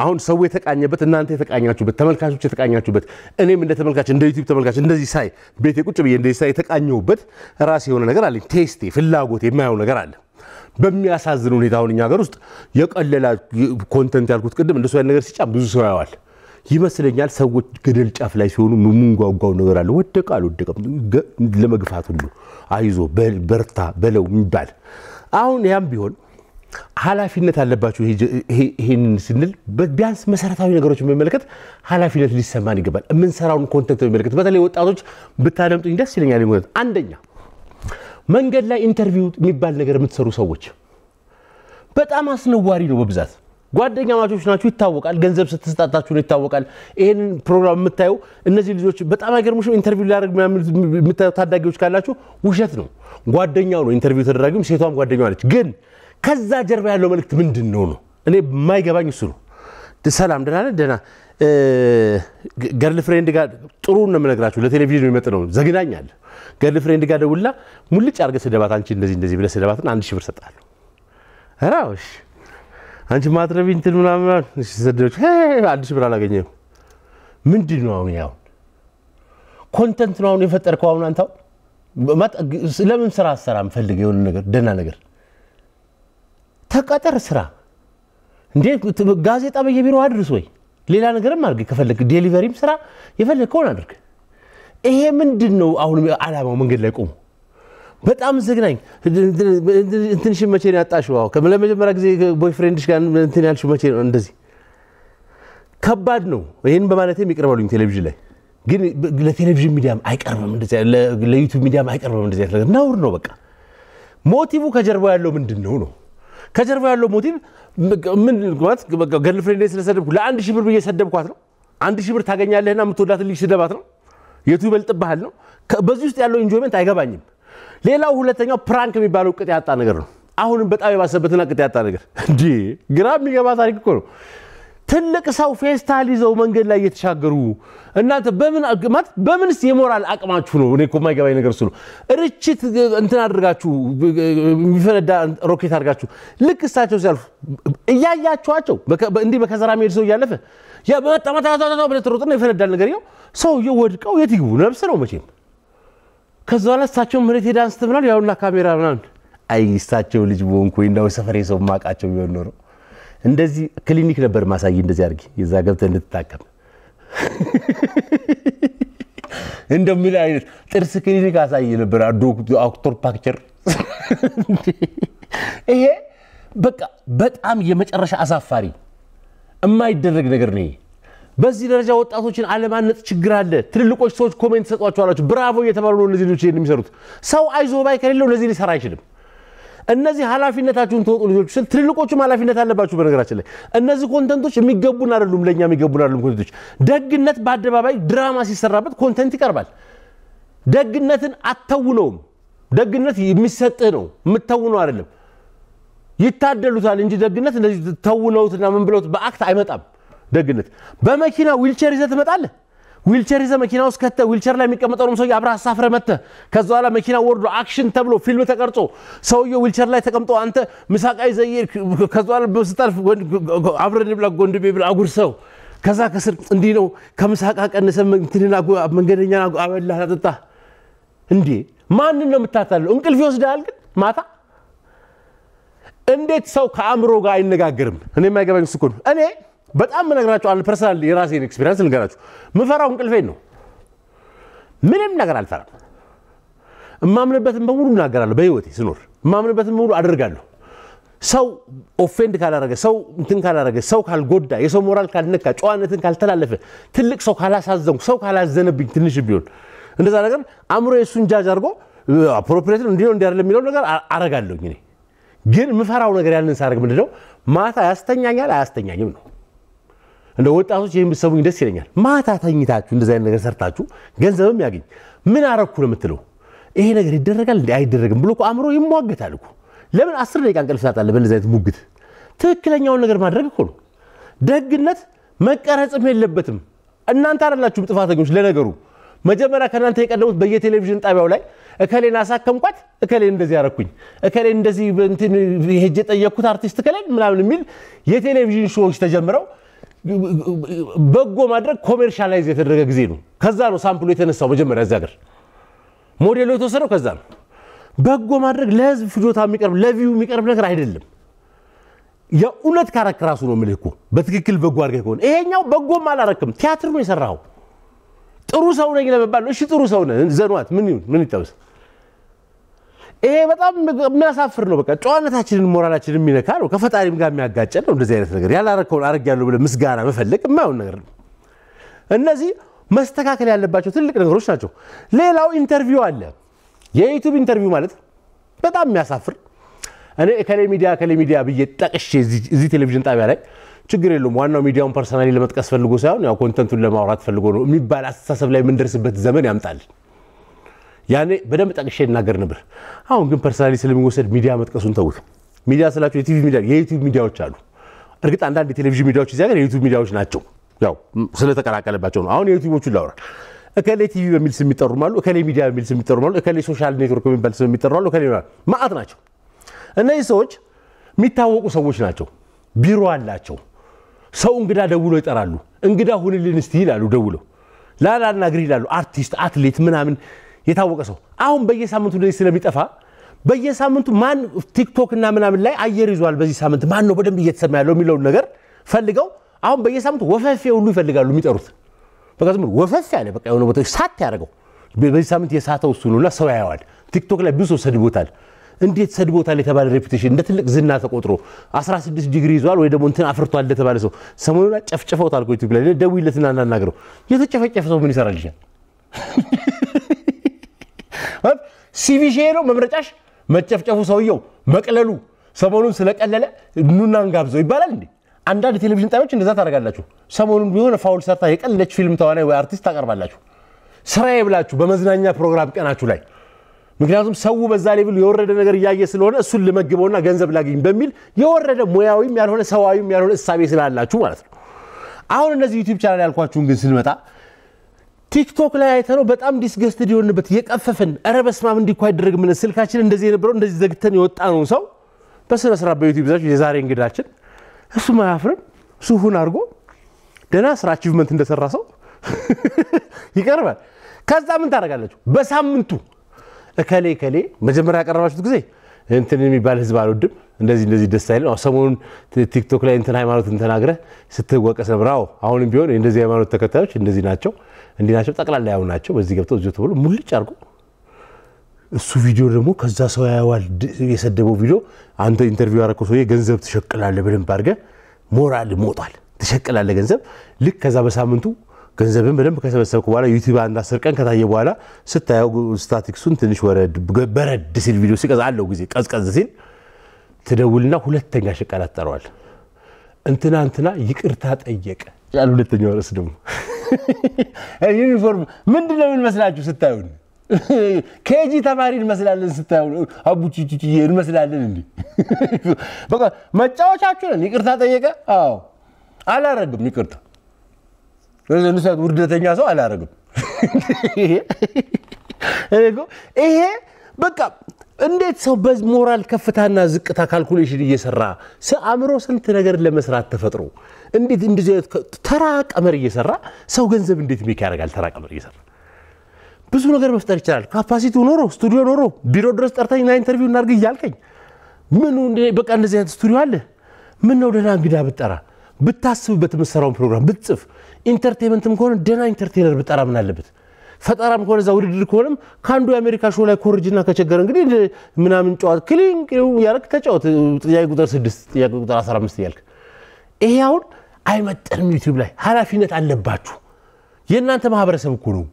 አሁን ሰው የተቃኘበት እናንተ የተቃኛችሁበት ተመልካቾች የተቃኛችሁበት እኔም እንደ ተመልካች እንደ ዩቲዩብ ተመልካች እንደዚህ ሳይ ቤቴ ቁጭ ብዬ እንደዚህ ሳይ የተቃኘሁበት ራስ የሆነ ነገር አለኝ። ቴስቴ፣ ፍላጎት የማየው ነገር አለ። በሚያሳዝን ሁኔታ አሁን እኛ ሀገር ውስጥ የቀለላ ኮንተንት ያልኩት ቅድም እንደሱ አይነት ነገር ሲጫን ብዙ ሰው ያዋል ይመስለኛል። ሰዎች ገደል ጫፍ ላይ ሲሆኑ የምንጓጓው ነገር አለ። ወደቀ አልወደቀም ለመግፋት ሁሉ አይዞ በርታ በለው የሚባል አሁን ያም ቢሆን ኃላፊነት አለባቸው። ይህንን ስንል ቢያንስ መሰረታዊ ነገሮች በሚመለከት ኃላፊነት ሊሰማን ይገባል። የምንሰራውን ኮንተንት በሚመለከት በተለይ ወጣቶች ብታደምጡኝ ደስ ይለኛል። ሆነት አንደኛ መንገድ ላይ ኢንተርቪው የሚባል ነገር የምትሰሩ ሰዎች በጣም አስነዋሪ ነው። በብዛት ጓደኛ ማቾች ናችሁ ይታወቃል። ገንዘብ ስትስጣጣችሁ ነው ይታወቃል። ይህንን ፕሮግራም የምታየው እነዚህ ልጆች በጣም አይገርምሽም? ኢንተርቪው ሊያደርግ የምታዩ ታዳጊዎች ካላችሁ ውሸት ነው። ጓደኛው ነው ኢንተርቪው ተደራጊም ሴቷም ጓደኛ ነች ግን ከዛ ጀርባ ያለው መልእክት ምንድን ነው ነው? እኔ የማይገባኝ እሱ ነው። ሰላም ደህና ነህ? ደህና ገርል ፍሬንድ ጋር ጥሩ ነው የምነግራችሁ፣ ለቴሌቪዥን የሚመጥ ነው ዘግናኝ አለ። ገርል ፍሬንድ ጋር ደውላ ሙልጭ አድርገህ ስደባት፣ አንቺ እንደዚህ እንደዚህ ብለህ ስደባትን አንድ ሺህ ብር እሰጥሃለሁ። ኧረ አዎ እሺ፣ አንቺ ማትረቢ እንትን ምናምን ሰደች፣ አንድ ሺህ ብር አላገኘሁም። ምንድን ነው አሁን ያው ኮንተንት ነው አሁን የፈጠርከው አሁን አንተ ለምን ስራ አሰራ ፈልግ የሆነ ነገር ደህና ነገር ተቀጠር ስራ እንዴ ጋዜጣ በየቢሮ አድርስ ወይ ሌላ ነገርም አድርግ ከፈለግ ዴሊቨሪም ስራ የፈለግ አድርግ ይሄ ምንድን ነው አሁን አላማው መንገድ ላይ ቆሙ በጣም ዘግናኝ እንትንሽ መቼ ያጣሽ ለመጀመሪያ ጊዜ ቦይፍሬንድሽ ጋር እንትን ያልሽ መቼ ነው እንደዚህ ከባድ ነው ይህን በማለቴ ይቀርባሉኝ ቴሌቪዥን ላይ ግን ለቴሌቪዥን ሚዲያም አይቀርብም ለዩቱብ ሚዲያም አይቀርብም እንደዚህ ነገር ነውር ነው በቃ ሞቲቭ ከጀርባ ያለው ምንድን ነው ነው ከጀርባ ያለው ሞቲቭ ምን ማለት ገርል ፍሬንድ ስለሰደብኩ ለአንድ ሺህ ብር ብዬ ሰደብኳት ነው። አንድ ሺህ ብር ታገኛለህና የምትወዳት ልጅ ስደባት ነው። የቱ ይበልጥብሃል ነው። በዚህ ውስጥ ያለው ኢንጆይመንት አይገባኝም። ሌላው ሁለተኛው ፕራንክ የሚባለው ቅጥ ያጣ ነገር ነው። አሁንም በጣም የባሰበትና ቅጥ ያጣ ነገር እንዲህ ግራ የሚገባ ታሪክ እኮ ነው። ትልቅ ሰው ፌስታል ይዘው መንገድ ላይ እየተሻገሩ እናንተ በምን ማለት በምንስ የሞራል አቅማችሁ ነው? እኔ እኮ የማይገባኝ ነገር እሱ ነው። ርችት እንትን አድርጋችሁ የሚፈነዳ ሮኬት አድርጋችሁ ልክ እሳቸው ሲያልፉ እያያችኋቸው እንዲህ በከዘራ የሚሄድ ሰው እያለፈ መጣመታ ብለህ ትሮጥና ይፈነዳል ነገር ው ሰውዬው ወድቀው የት ይግቡ? ነብስ ነው መቼም። ከዛ በኋላ እሳቸውን መሬት ሄዳ አንስት ብናል ያውና ካሜራ ምናምን። አይ እሳቸው ልጅ በሆንኩ እንዳው ሰፈሬ ሰው ማቃቸው ቢሆን ኖረው እንደዚህ ክሊኒክ ነበር ማሳይ እንደዚህ አድርጌ የዛ ገብተህ እንድትታከም እንደሚል አይነት ጥርስ ክሊኒክ አሳይ ነበር። ዶክተር ፓክቸር ይሄ በቃ በጣም የመጨረሻ አሳፋሪ የማይደረግ ነገር ነው። በዚህ ደረጃ ወጣቶችን አለማነጽ ችግር አለ። ትልልቆች ሰዎች ኮሜንት ሰጧቸዋላችሁ። ብራቮ እየተባሉ ነው እነዚህ ልጆች የሚሰሩት። ሰው አይዞ ባይ ከሌለው እነዚህ ሊሰራ አይችልም። እነዚህ ኃላፊነታችሁን ተወጡ ልጆች ስል ትልልቆቹም ኃላፊነት አለባችሁ። በነገራችን ላይ እነዚህ ኮንተንቶች የሚገቡን አይደሉም፣ ለእኛ የሚገቡን አይደሉም ኮንተንቶች። ደግነት በአደባባይ ድራማ ሲሰራበት ኮንተንት ይቀርባል። ደግነትን አተውነውም። ደግነት የሚሰጥህ ነው፣ የምተውነው አይደለም። ይታደሉታል እንጂ ደግነት እንደዚህ ተውነውትና ምን ብለውት በአክት አይመጣም። ደግነት በመኪና ዊልቸር ይዘህ ትመጣለህ። ዊልቸር ይዘ መኪና ውስጥ ከተ ዊልቸር ላይ የሚቀመጠውም ሰውዬ አብረህ አሳፍረ መተ ከዛ በኋላ መኪና ወርዶ አክሽን ተብሎ ፊልም ተቀርጾ ሰውየ ዊልቸር ላይ ተቀምጦ አንተ ምሳቃ ዘይር ከዛ በኋላ ስታልፍ አብረን ብላ ጎንድቤ ብላ ሰው ከዛ ከስር እንዲህ ነው ከምሳቃ ቀንሰ መንገደኛ አበላ አጠጣ እንዴ ማንን ነው የምታታለው እንቅልፍ ይወስዳል ግን ማታ እንዴት ሰው ከአእምሮ ጋር አይነጋገርም እኔ የማይገባኝ ስኩን እኔ በጣም ምነግራቸው አንድ ፐርሰናል የራሴን ኤክስፒሪንስ ልንገራችሁ። ምፈራው እንቅልፌን ነው። ምንም ነገር አልፈራም። እማምንበትን በሙሉ እናገራለሁ። በህይወቴ ስኖር እማምንበትን በሙሉ አደርጋለሁ። ሰው ኦፌንድ ካላረገ፣ ሰው እንትን ካላረገ፣ ሰው ካልጎዳ፣ የሰው ሞራል ካልነካ፣ ጨዋነትን ካልተላለፈ፣ ትልቅ ሰው ካላሳዘንኩ፣ ሰው ካላዘነብኝ፣ ትንሽ ቢሆን እንደዛ ነገር አእምሮ የእሱን ጃጅ አድርጎ አፕሮፕሬትን እንዲሆን እንዲያደለ የሚለው ነገር አረጋለሁኝ እኔ ግን ምፈራው ነገር ያንን ሳደርግ ምንድነው ማታ ያስተኛኛል አያስተኛኝም ነው እንደ ወጣቶች ይህን ብትሰሙኝ ደስ ይለኛል። ማታ ተኝታችሁ እንደዚህ አይነት ነገር ሰርታችሁ ገንዘብም ያገኝ ምን አረኩ ነው የምትለው። ይሄ ነገር ይደረጋል እንዲ አይደረግም ብሎ አእምሮ ይሟገታል እኮ። ለምን አስር ደቂቃ እንቅልፍ ታጣለህ በእንደዚህ አይነት ሙግት? ትክክለኛውን ነገር ማድረግ እኮ ነው። ደግነት መቀረጽም የለበትም። እናንተ አላላችሁም ጥፋተኞች። ለነገሩ መጀመሪያ ከእናንተ የቀደሙት በየቴሌቪዥን ጣቢያው ላይ እከሌን አሳከምኳት፣ እከሌን እንደዚህ ያረኩኝ፣ እከሌን እንደዚህ ሄጄ ጠየቅኩት አርቲስት እከሌን ምናምን የሚል የቴሌቪዥን ሾዎች ተጀምረው በጎ ማድረግ ኮሜርሻላይዝ የተደረገ ጊዜ ነው። ከዛ ነው ሳምፕሉ የተነሳው። መጀመሪያ እዚ ሀገር ሞዴሉ የተወሰደው ከዛ ነው። በጎ ማድረግ ለህዝብ ፍጆታ የሚቀርብ ለቪው የሚቀርብ ነገር አይደለም። የእውነት ካረክ ራሱ ነው የምልህ እኮ በትክክል በጎ አድርገህ ከሆነ ይሄኛው በጎም አላረክም፣ ቲያትር ነው የሰራኸው። ጥሩ ሰው ነኝ ለመባል ነው። እሺ ጥሩ ሰው ነህ ዘኗት ምን ይሁን ምን ይጠብስ ይሄ በጣም የሚያሳፍር ነው። በቃ ጨዋነታችንን ሞራላችንን የሚነካ ነው። ከፈጣሪም ጋር የሚያጋጨን ነው። እንደዚህ አይነት ነገር ያላረከውን አድርጌያለሁ ብለህ ምስጋና መፈለግ የማይሆን ነገር ነው። እነዚህ መስተካከል ያለባቸው ትልቅ ነገሮች ናቸው። ሌላው ኢንተርቪው አለ። የዩቱብ ኢንተርቪው ማለት በጣም የሚያሳፍር እኔ ከሌ ሚዲያ ከሌ ሚዲያ ብዬ ጠቅሼ እዚህ ቴሌቪዥን ጣቢያ ላይ ችግር የለውም ዋናው ሚዲያውን ፐርሰናሊ ለመጥቀስ ፈልጎ ሳይሆን ያው ኮንተንቱን ለማውራት ፈልጎ ነው የሚባል አስተሳሰብ ላይ የምንደርስበት ዘመን ያምጣል። ያኔ በደንብ ጠቅሼ እናገር ነበር። አሁን ግን ፐርሰናሊ ስለሚወሰድ ሚዲያ መጥቀሱን ተውት። ሚዲያ ስላቸው የቲቪ ሚዲያ የዩቲዩብ ሚዲያዎች አሉ። እርግጥ አንዳንድ የቴሌቪዥን ሚዲያዎች እዚህ ሀገር የዩቲዩብ ሚዲያዎች ናቸው፣ ያው ስለተቀላቀለባቸው ነው። አሁን የዩቲዩቦቹን ላውራ። እከሌ ቲቪ በሚል ስም የሚጠሩም አሉ፣ እከሌ ሚዲያ በሚል ስም የሚጠሩም አሉ፣ እከሌ ሶሻል ኔትወርክ በሚባል ስም የሚጠሩ አሉ፣ እከሌ ማአት ናቸው። እነዚህ ሰዎች የሚታወቁ ሰዎች ናቸው። ቢሮ አላቸው። ሰው እንግዳ ደውሎ ይጠራሉ። እንግዳ ሁንልን እስቲ ይላሉ። ደውለው ላላ ናግሪ ይላሉ። አርቲስት፣ አትሌት ምናምን የታወቀ ሰው አሁን በየሳምንቱ እንደዚህ ስለሚጠፋ በየሳምንቱ ማን ቲክቶክ እና ምናምን ላይ አየር ይዟል፣ በዚህ ሳምንት ማን ነው በደንብ እየተሰማ ያለው የሚለውን ነገር ፈልገው አሁን በየሳምንቱ ወፈፌ ሁሉ ይፈልጋሉ የሚጠሩት። በቃ ዝም ብሎ ወፈፌ አለ በቃ የሆነ ቦታ ሳት ያደረገው በዚህ ሳምንት የሳተው እሱ ነውና ሰው ያየዋል። ቲክቶክ ላይ ብዙ ሰው ሰድቦታል። እንዴት ሰድቦታል የተባለ ሬፒቴሽን እንደ ትልቅ ዝና ተቆጥሮ 16 ዲግሪ ይዟል ወይ ደግሞ እንትን አፍርቷል እንደተባለ ሰው ሰሞኑን ጨፍጭፈውታል እኮ ኢትዮጵያ ላይ። ደውይለትና እናናግረው። የተጨፈጨፈ ሰው ምን ይሰራል ይችላል? ሲቪ መምረጫሽ፣ መጨፍጨፉ፣ ሰውየው መቅለሉ ሰሞኑን ስለቀለለ ኑና እንጋብዘው ይባላል እንዴ? አንዳንድ ቴሌቪዥን ጣቢያዎች እንደዛ ታደርጋላችሁ። ሰሞኑን ቢሆን ፋውል ሰርታ የቀለለች ፊልም ተዋናይ ወይ አርቲስት ታቀርባላችሁ ስራዬ ብላችሁ በመዝናኛ ፕሮግራም ቀናችሁ ላይ። ምክንያቱም ሰው በዛ ሌብል የወረደ ነገር እያየ ስለሆነ እሱን ልመግበውና ገንዘብ ላገኝ በሚል የወረደ ሙያዊም ያልሆነ ሰዋዊም ያልሆነ እሳቤ ስላላችሁ ማለት ነው። አሁን እነዚህ ዩቲዩብ ቻናል ያልኳችሁን ግን ስንመጣ ቲክቶክ ላይ አይተ ነው በጣም ዲስገስትድ የሆንበት የቀፈፍን ረ በስማም እንዲህ እኮ ስልካችን እንደዚህ የነበረው እንደዚህ ዘግተን የወጣ ነው ሰው በስነ ስራ በዩቲብ ይዛችሁ የዛሬ እንግዳችን እሱ ማያፍርም ሱሁን አድርጎ ደና ስራ አቺቭመንት እንደሰራ ሰው ይቀርባል። ከዛ ምን ታደርጋለችሁ? በሳምንቱ እከሌ ከሌ መጀመሪያ ያቀረባችሁት ጊዜ እንትን የሚባል ህዝብ አልወድም፣ እንደዚህ እንደዚህ ደስ አይልም። ሰሞኑን ቲክቶክ ላይ እንትን ሃይማኖት እንተናግረህ ስትወቀስ ነበር። አሁንም ቢሆን እንደዚህ ሃይማኖት ተከታዮች እንደዚህ ናቸው እንዲህ ናቸው ጠቅላላ ያው ናቸው። በዚህ ገብተው እዚሁ ተብሎ ሙልጭ አድርጎ እሱ ቪዲዮ ደግሞ ከዛ ሰው ያየዋል። የሰደበው ቪዲዮ አንተ ኢንተርቪው ያደረከው ሰውዬ ገንዘብ ትሸቅላለህ በደንብ አድርገህ ሞራል ሞጧል። ትሸቅላለህ ገንዘብ ልክ ከዛ በሳምንቱ ገንዘብን በደንብ ከሰበሰብክ በኋላ ዩቲዩብ አንድ አስር ቀን ከታየ በኋላ ስታየው ስታቲክሱን ትንሽ ወረድ በረድ ሲል ቪዲዮ ሲቀዝ አለው ጊዜ ቀዝቀዝ ሲል ትደውልና ሁለተኛ ሽቃላት ጠረዋል። እንትና እንትና ይቅርታ ጠየቀ ያለ ሁለተኛው ርዕስ ደግሞ ዩኒፎርም ምንድን ነው የምንመስላችሁ ስታዩን? ኬጂ ተማሪ እንመስላለን ስታዩን፣ አቡቺቺ እንመስላለን። እንዲ በቃ መጫወቻችሁ ነን። ይቅርታ ጠየቀ። አዎ አላረግም፣ ይቅርታ ንሳት ውርደተኛ ሰው አላረግም። ይሄ በቃ እንዴት ሰው በሞራል ከፍታና ዝቅታ ካልኩሌሽን እየሰራ አእምሮ ስንት ነገር ለመስራት ተፈጥሮ እንዴት እንደዚህ ተራ ቀመር እየሰራ ሰው ገንዘብ እንዴት ሜክ ያደርጋል? ተራ ቀመር እየሰራ ብዙ ነገር መፍጠር ይችላል። ካፓሲቲው ኖሮ ስቱዲዮ ኖሮ ቢሮ ድረስ ጠርተኝ ና ኢንተርቪው እናድርግ እያልከኝ ምኑ በቃ እንደዚህ አይነት ስቱዲዮ አለ። ምን ነው ደህና እንግዳ ብጠራ ብታስብበት የምትሰራውን ፕሮግራም ብትጽፍ ኢንተርቴንመንትም ከሆነ ደህና ኢንተርቴነር ብጠራ ምን አለበት? ፈጠራም ከሆነ እዛ ውድድር ከሆነም ከአንዱ የአሜሪካ ሾ ላይ ኮርጅና ከቸገረ እንግዲህ ምናምን ጨዋት ክሊንቅ ያደረግ ተጫወት ጥያቄ ቁጥር 6 ጥያቄ ቁጥር 15 እያልክ ይሄ አሁን አይመጠንም። ዩቲዩብ ላይ ኃላፊነት አለባችሁ። የእናንተ ማህበረሰብ እኮ ነው።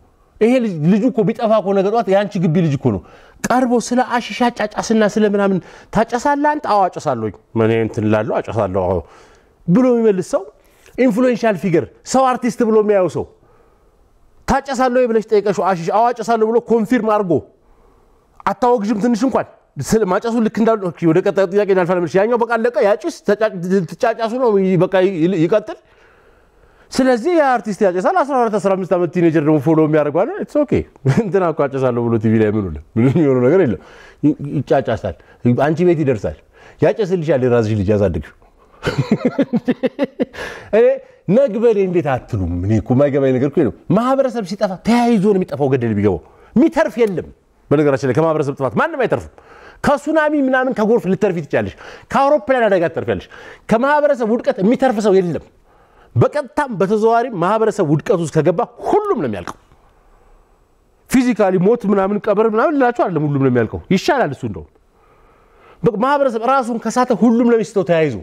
ይሄ ልጁ እኮ ቢጠፋ እኮ ነገ ጠዋት የአንቺ ግቢ ልጅ እኮ ነው። ቀርቦ ስለ አሽሻ ጫጫስና ስለ ምናምን ታጨሳለህ አንተ? አዎ አጨሳለሁ፣ እኔ እንትን እላለሁ አጨሳለሁ ብሎ የሚመልስ ሰው ኢንፍሉዌንሻል ፊገር ሰው አርቲስት ብሎ የሚያየው ሰው ታጨሳለሁ ብለሽ ጠይቀሽ አሽሽ አዎ አጨሳለሁ ብሎ ኮንፊርም አድርጎ አታወግዥም ትንሽ እንኳን ማጨሱ ልክ እንዳሉ ወደ ቀጣዩ ጥያቄ እናልፋለን። ያኛው በቃ አለቀ፣ ያጭስ ትጫጫሱ ነው በቃ ይቀጥል። ስለዚህ ያ አርቲስት ያጨሳል። 14 15 ዓመት ቲኔጀር ደግሞ ፎሎ የሚያደርገው ኢትስ ኦኬ እንትና እኮ አጨሳለሁ ብሎ ቲቪ ላይ ምን ምን የሚሆነው ነገር የለም። ይጫጫሳል፣ አንቺ ቤት ይደርሳል፣ ያጨስልሻል። የራስሽ ልጅ ያሳድግ መግበሬ እንዴት አትሉም? እኔ እኮ የማይገባኝ ነገር እኮ ማህበረሰብ ሲጠፋ ተያይዞ ነው የሚጠፋው። ገደል ቢገባው የሚተርፍ የለም። በነገራችን ላይ ከማህበረሰብ ጥፋት ማንም አይተርፍም። ከሱናሚ ምናምን ከጎርፍ ልተርፊ ትችያለሽ። ከአውሮፕላን አደጋ ትተርፊያለሽ። ከማህበረሰብ ውድቀት የሚተርፍ ሰው የለም። በቀጥታም በተዘዋዋሪም ማህበረሰብ ውድቀት ውስጥ ከገባ ሁሉም ነው የሚያልቀው። ፊዚካሊ ሞት ምናምን ቀበር ምናምን ልላቸው አለም፣ ሁሉም ነው የሚያልቀው። ይሻላል እሱ እንደውም ማህበረሰብ ራሱን ከሳተ ሁሉም ለሚስተው ተያይዞ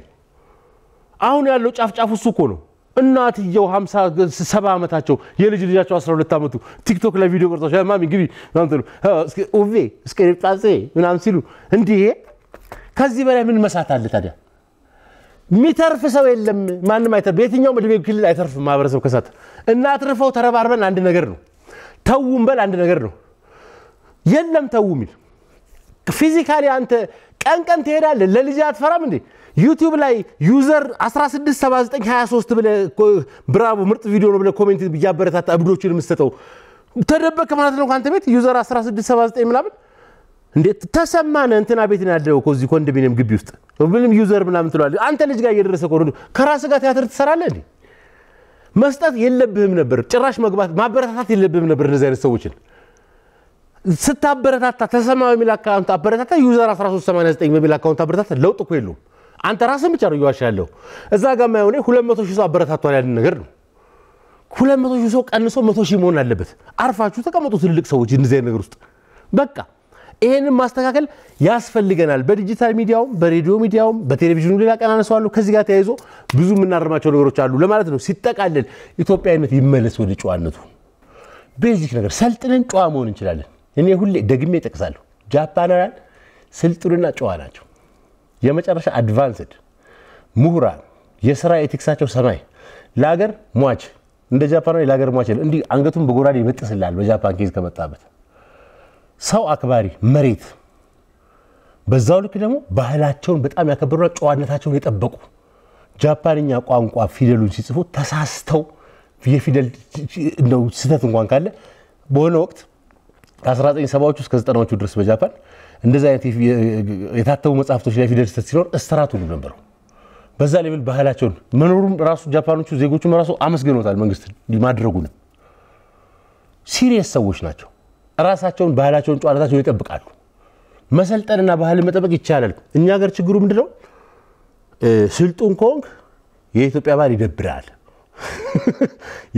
አሁን ያለው ጫፍ ጫፍ እሱ እኮ ነው። እናትየው 50 70 ዓመታቸው የልጅ ልጃቸው 12 ዓመቱ ቲክቶክ ላይ ቪዲዮ ቀርጻቸው ማሚ ግቢ ምናምን ኡቬ እስቅርጣጼ ምናምን ሲሉ እንዲህ ከዚህ በላይ ምን መሳት አለ ታዲያ? የሚተርፍ ሰው የለም። ማንም አይተርፍ፣ በየትኛውም ዕድሜ ክልል አይተርፍም ማህበረሰብ ከሳት። እናትርፈው ተረባርበን አንድ ነገር ነው። ተውም በል አንድ ነገር ነው። የለም ተው የሚል ፊዚካሊ አንተ ቀን ቀን ትሄዳለህ። ለልጅ አትፈራም እንዴ? ዩቲዩብ ላይ ዩዘር 167923 ብለህ ብራቮ ምርጥ ቪዲዮ ነው ብለ ኮሜንት እያበረታታ እብዶችን የምሰጠው ተደበቀ ማለት ነው ከአንተ ቤት ዩዘር 1679 ምናምን እንዴት ተሰማነ እንትና ቤት ነው ያለው ከዚህ ኮንዶሚኒየም ግቢ ውስጥ ምንም ዩዘር ምናምን ትለዋለህ። አንተ ልጅ ጋር እየደረሰ ከሆነ ከራስ ጋር ቲያትር ትሰራለህ እንዴ? መስጠት የለብህም ነበር። ጭራሽ መግባት ማበረታታት የለብህም ነበር እነዚህ አይነት ሰዎችን ስታበረታታ ተሰማ የሚል አካውንት አበረታታ ዩዘር 1389 በሚል አካውንት አበረታታ ለውጥ እኮ የለውም። አንተ ራስን ብቻ ነው እየዋሻ ያለው። እዛ ጋ ማየሆነ ሁለት መቶ ሺህ ሰው አበረታቷል ያለን ነገር ነው። ሁለት መቶ ሺህ ሰው ቀንሶ መቶ ሺህ መሆን አለበት። አርፋችሁ ተቀመጡ ትልልቅ ሰዎች እንዚ ነገር ውስጥ በቃ ይሄንን ማስተካከል ያስፈልገናል። በዲጂታል ሚዲያውም በሬዲዮ ሚዲያውም በቴሌቪዥኑ ሌላ ቀን አነሳዋለሁ። ከዚህ ጋር ተያይዞ ብዙ የምናርማቸው ነገሮች አሉ ለማለት ነው። ሲጠቃለል ኢትዮጵያዊነት ይመለስ ወደ ጨዋነቱ። ቤዚክ ነገር ሰልጥነን ጨዋ መሆን እንችላለን። እኔ ሁሌ ደግሜ ጠቅሳለሁ ጃፓናውያን ስልጡንና ጨዋ ናቸው። የመጨረሻ አድቫንስድ ምሁራን የስራ ኤቲክሳቸው ሰማይ ለሀገር ሟች እንደ ላይ ለሀገር ሟች እንዲ አንገቱን በጎራዴ ይበጥስላል። በጃፓን ኬዝ ከመጣበት ሰው አክባሪ መሬት፣ በዛው ልክ ደግሞ ባህላቸውን በጣም ያከበሩና ጨዋነታቸውን የጠበቁ ጃፓንኛ ቋንቋ ፊደሉን ሲጽፉ ተሳስተው የፊደል ስህተት እንኳን ካለ በሆነ ወቅት ከ1970ዎቹ እስከ 90ዎቹ ድረስ በጃፓን እንደዚህ አይነት የታተሙ መጽሐፍቶች ላይ ፊደል ስህተት ሲኖር እስራት ሁሉ ነበረው። በዛ ሌብል ባህላቸውን መኖሩም ራሱ ጃፓኖቹ ዜጎቹም ራሱ አመስግኖታል፣ መንግስት ማድረጉንም። ሲሪየስ ሰዎች ናቸው። ራሳቸውን ባህላቸውን፣ ጨዋታቸውን ይጠብቃሉ። መሰልጠንና ባህልን መጠበቅ ይቻላል። እኛ ሀገር ችግሩ ምንድነው? ስልጡን ኮንክ የኢትዮጵያ ባህል ይደብራል።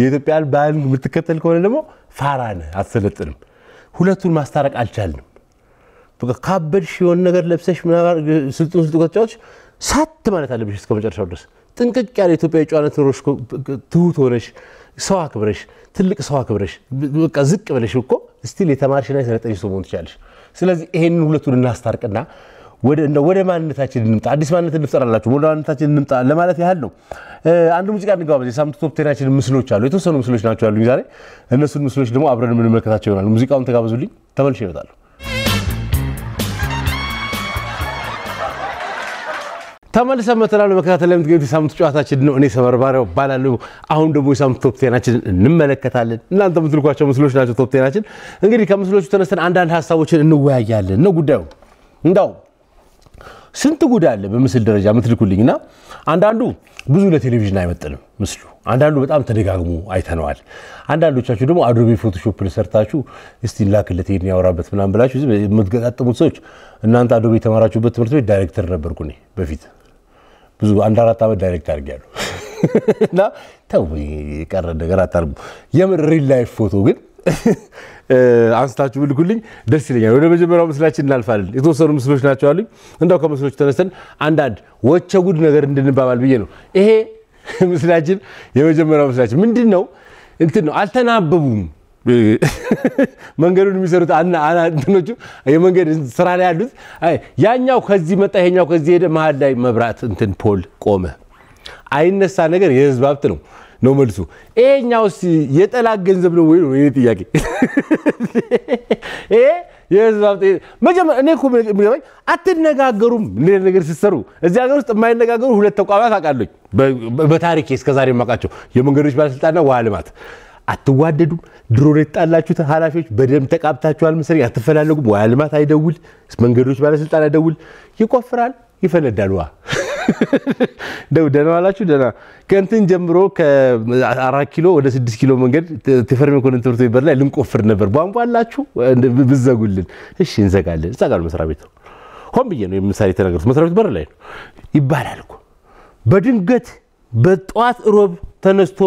የኢትዮጵያ ባህል የምትከተል ከሆነ ደግሞ ፋራን አትሰለጥንም። ሁለቱን ማስታረቅ አልቻልንም። በቃ ካበድሽ የሆነ ነገር ለብሰሽ ምናምን ስልጡን ስልጡ ከተጫወች ሳት ማለት አለብሽ እስከ መጨረሻው ድረስ ጥንቅቅ ያለ ኢትዮጵያ ጨዋነት ኖሮሽ ትሁት ሆነሽ ሰው አክብረሽ ትልቅ ሰው አክብረሽ በቃ ዝቅ ብለሽ እኮ ስቲል የተማርሽና የሰለጠንሽ ሰው መሆን ትችላለሽ። ስለዚህ ይሄንን ሁለቱን እናስታርቅና ወደ ማንነታችን እንምጣ፣ አዲስ ማንነት እንፍጠራላችሁ፣ ወደ ማንነታችን እንምጣ ለማለት ያህል ነው። አንድ ሙዚቃ እንግባ። በዚህ ሳምንት ቶፕ ምስሎች አሉ፣ የተወሰኑ ምስሎች ናቸው ያሉኝ ዛሬ። እነሱን ምስሎች ደግሞ አብረን የምንመለከታቸው ይሆናል። ሙዚቃውን ተጋበዙልኝ፣ ተመልሼ ይመጣለሁ። ተመልሰን መተናል። መከታተል ላይ የሳምንቱ ጨዋታችን ነው። እኔ ሰበርባሪያው እባላለሁ። አሁን ደግሞ የሳምንቱ ቶፕ ቴናችን እንመለከታለን። እናንተ የምትልኳቸው ምስሎች ናቸው ቶፕ ቴናችን። እንግዲህ ከምስሎቹ ተነስተን አንዳንድ ሀሳቦችን እንወያያለን ነው ጉዳዩ። እንዳው ስንት ጉድ አለ በምስል ደረጃ የምትልኩልኝ እና አንዳንዱ ብዙ ለቴሌቪዥን አይመጥንም ምስሉ፣ አንዳንዱ በጣም ተደጋግሞ አይተነዋል። አንዳንዶቻችሁ ደግሞ አዶቤ ፎቶሾፕ ልሰርታችሁ እስቲ ላክለት ይሄን ያወራበት ምናምን ብላችሁ የምትገጣጥሙት ሰዎች እናንተ አዶቤ የተማራችሁበት ትምህርት ቤት ዳይሬክተር ነበርኩ እኔ በፊት ብዙ አንድ አራት ዓመት ዳይሬክት አድርጌያለሁ እና ተው የቀረ ነገር አታርጉ። የምን ሪል ላይፍ ፎቶ ግን አንስታችሁ ብልኩልኝ ደስ ይለኛል። ወደ መጀመሪያው ምስላችን እናልፋለን። የተወሰኑ ምስሎች ናቸው አሉኝ። እንዳው ከምስሎች ተነስተን አንዳንድ ወቸ ጉድ ነገር እንድንባባል ብዬ ነው። ይሄ ምስላችን የመጀመሪያው ምስላችን ምንድን ነው? እንትን ነው አልተናበቡም መንገዱን የሚሰሩት አናትኖቹ የመንገድ ስራ ላይ ያሉት ያኛው ከዚህ መጣ ይሄኛው ከዚህ ሄደ፣ መሀል ላይ መብራት እንትን ፖል ቆመ። አይነሳ ነገር የህዝብ ሀብት ነው ነው መልሱ። ይሄኛውስ የጠላት ገንዘብ ነው ወይ? ይሄ ጥያቄ ይሄ የህዝብ ሀብት መጀመሪያ እኔ እኮ የሚገባኝ አትነጋገሩም። እንደ ነገር ሲሰሩ እዚህ ሀገር ውስጥ የማይነጋገሩ ሁለት ተቋማት አውቃለሁ በታሪክ እስከዛሬ የማውቃቸው የመንገዶች ባለስልጣንና ውሃ ልማት አትዋደዱም። ድሮ የተጣላችሁት ኃላፊዎች በደም ተቃብታችኋል መሰለኝ። አትፈላለጉም። ውሃ ልማት አይደውል፣ መንገዶች ባለስልጣን አይደውል። ይቆፍራል፣ ይፈነዳል። ውሃ ደው ደህና ዋላችሁ። ደህና ከእንትን ጀምሮ ከአራት ኪሎ ወደ ስድስት ኪሎ መንገድ ተፈርሜ መኮንን ትምህርት ቤት በር ላይ ልንቆፍር ነበር። ቧንቧ አላችሁ ብዘጉልን። እሺ እንዘጋለን። እዛ ጋር መስሪያ ቤት ነው። ሆን ብዬ ነው ምሳሌ የተናገሩት። መስሪያ ቤት በር ላይ ነው ይባላል እኮ በድንገት በጠዋት እሮብ ተነስቶ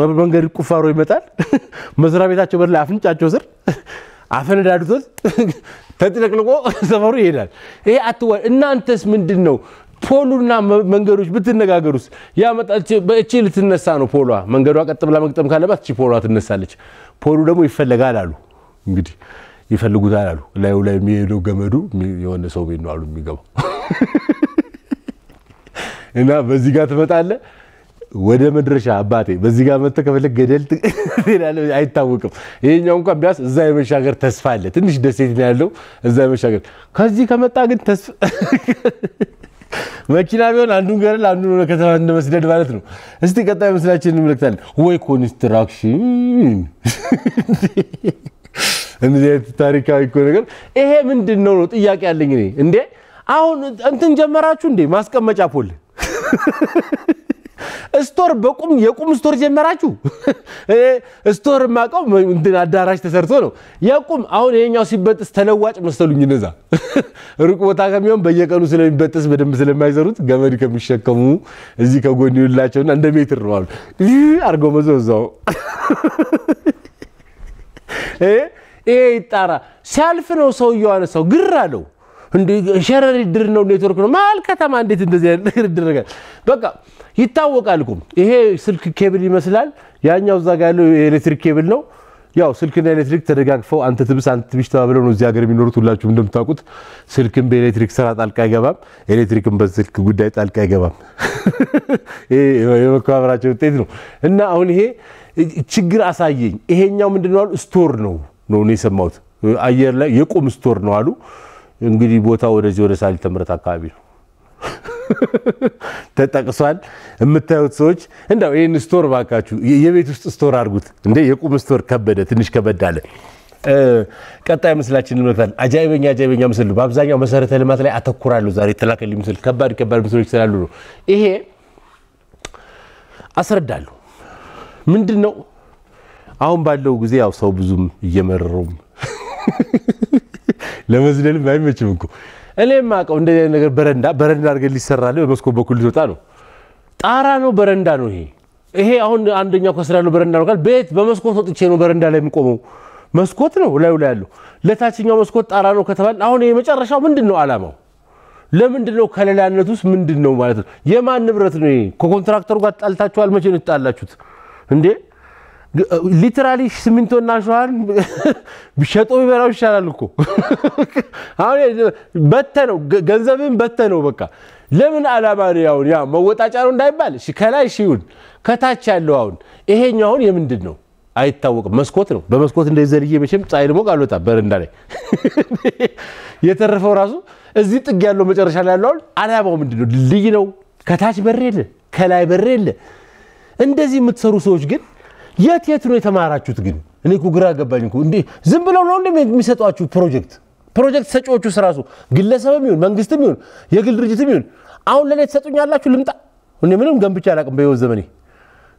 መንገድ ቁፋሮ ይመጣል። መስሪያ ቤታቸው በላይ አፍንጫቸው ስር አፈነዳዱቶት ተጥለቅልቆ ሰፈሩ ይሄዳል። ይሄ አትዋ እናንተስ ምንድን ነው? ፖሉና መንገዶች ብትነጋገሩስ ያመጣች ልትነሳ ነው ፖሏ። መንገዷ ቀጥ ብላ መግጠም ካለባት እቺ ፖሏ ትነሳለች። ፖሉ ደግሞ ይፈለጋል አሉ እንግዲህ ይፈልጉታል አሉ። ላዩ ላይ የሚሄደው ገመዱ የሆነ ሰው ቤት ነው አሉ የሚገባው እና በዚህ ጋር ትመጣለህ ወደ መድረሻ አባቴ በዚህ ጋር መጥተህ ከፈለግ ገደል ትሄዳለህ። አይታወቅም። ይሄኛው እንኳን ቢያስ እዛ የመሻገር ተስፋ አለ። ትንሽ ደሴት ነው ያለው እዛ የመሻገር ከዚህ ከመጣ ግን መኪና ቢሆን አንዱን ገደል አንዱን ወደ ከተማ እንደመስደድ ማለት ነው። እስቲ ቀጣይ ምስላችን እንመለክታለን። ወይ ኮንስትራክሽን እንደዚህ አይነት ታሪካዊ እኮ ነገር ይሄ ምንድን ነው ነው ጥያቄ ያለኝ እኔ። እንዴ አሁን እንትን ጀመራችሁ እንዴ ማስቀመጫ ፖል ስቶር በቁም የቁም ስቶር ጀመራችሁ? ስቶር ማቀው እንትን አዳራሽ ተሰርቶ ነው የቁም። አሁን ይሄኛው ሲበጥስ ተለዋጭ መሰሉኝ እነዛ ሩቅ ቦታ ከሚሆን በየቀኑ ስለሚበጥስ በደንብ ስለማይዘሩት ገመድ ከሚሸከሙ እዚህ ከጎን ይውላቸውና እንደ ሜትር ነው አሉ አድርገው መዞ እዛው ይሄ ይጣራ ሲያልፍ ነው ሰውየው አነሳው ግር አለው። እንደ ነው ኔትወርክ ነው መሀል ከተማ እንዴት እንደዚህ ነገር ይደረጋል? በቃ ይታወቃል እኮ ይሄ ስልክ ኬብል ይመስላል፣ ያኛው እዛ ጋ ያለው የኤሌክትሪክ ኬብል ነው። ያው ስልክና ኤሌክትሪክ ተደጋግፈው አንተ ትብስ አንተ ትብሽ ተባብለው ነው እዚህ ሀገር የሚኖሩት። ሁላችሁም እንደምታውቁት ስልክም በኤሌክትሪክ ስራ ጣልቃ አይገባም፣ ኤሌክትሪክም በስልክ ጉዳይ ጣልቃ አይገባም። የመከባበራቸው ውጤት ነው እና አሁን ይሄ ችግር አሳየኝ። ይሄኛው ምንድነው አሉ ስቶር ነው ነው እኔ የሰማሁት አየር ላይ የቁም ስቶር ነው አሉ እንግዲህ ቦታ ወደዚህ ወደ ሳሊት ተምረት አካባቢ ነው ተጠቅሷል። የምታዩት ሰዎች እንዳው ይህን ስቶር ባካችሁ የቤት ውስጥ ስቶር አድርጉት። እንደ የቁም ስቶር ከበደ፣ ትንሽ ከበድ አለ። ቀጣይ ምስላችን እንመታል። አጃይበኛ አጃይበኛ ምስል ነው። በአብዛኛው መሰረተ ልማት ላይ አተኩራለሁ ዛሬ የተላከልኝ ምስል። ከባድ ከባድ ምስሎች ስላሉ ነው። ይሄ አስረዳለሁ። ምንድን ነው አሁን ባለው ጊዜ ያው ሰው ብዙም እየመረረውም ለመዝለልም አይመችም እኮ እኔ የማውቀው እንደዚህ አይነት ነገር በረንዳ በረንዳ አድርገን ሊሰራልህ በመስኮት በኩል ሊወጣ ነው። ጣራ ነው፣ በረንዳ ነው። ይሄ ይሄ አሁን አንደኛ ከስራ ነው በረንዳ ነው ካል ቤት በመስኮት ወጥቼ ነው በረንዳ ላይ የምቆመው። መስኮት ነው ላዩ ላይ ያለው። ለታችኛው መስኮት ጣራ ነው ከተባለ አሁን ይሄ መጨረሻው ምንድን ነው አላማው? ለምንድን ነው ከለላነት ውስጥ ምንድን ነው ማለት ነው? የማን ንብረት ነው ይሄ? ከኮንትራክተሩ ጋር ጣልታችኋል? መቼ ነው የተጣላችሁት እንዴ? ሊትራሊ እና ሸዋን ሸጦ ቢበላው ይሻላል እኮ። አሁን በተ ነው ገንዘብን በተ ነው በቃ። ለምን አላማ ነው ያ መወጣጫ ነው እንዳይባል፣ እሺ ከላይ እሺ ከታች ያለው አሁን ይሄኛው አሁን የምንድን ነው አይታወቅም። መስኮት ነው። በመስኮት እንደ ዘልዬ መቼም ፀሐይ ልሞቅ አልወጣም በረንዳ ላይ። የተረፈው ራሱ እዚህ ጥግ ያለው መጨረሻ ላይ ያለው አሁን አላማው ምንድን ነው? ድልድይ ነው። ከታች በር የለ፣ ከላይ በር የለ። እንደዚህ የምትሰሩ ሰዎች ግን የት የት ነው የተማራችሁት ግን? እኔ እኮ ግራ ገባኝ እኮ። እንዴ ዝም ብለው ነው እንደ የሚሰጧችሁ ፕሮጀክት ፕሮጀክት ሰጪዎቹ ስራሱ ግለሰብም ይሁን መንግስትም ይሁን የግል ድርጅትም ይሁን አሁን ለእኔ ትሰጡኛላችሁ ልምጣ። እኔ ምንም ገንብቼ አላቅም በሕይወት ዘመኔ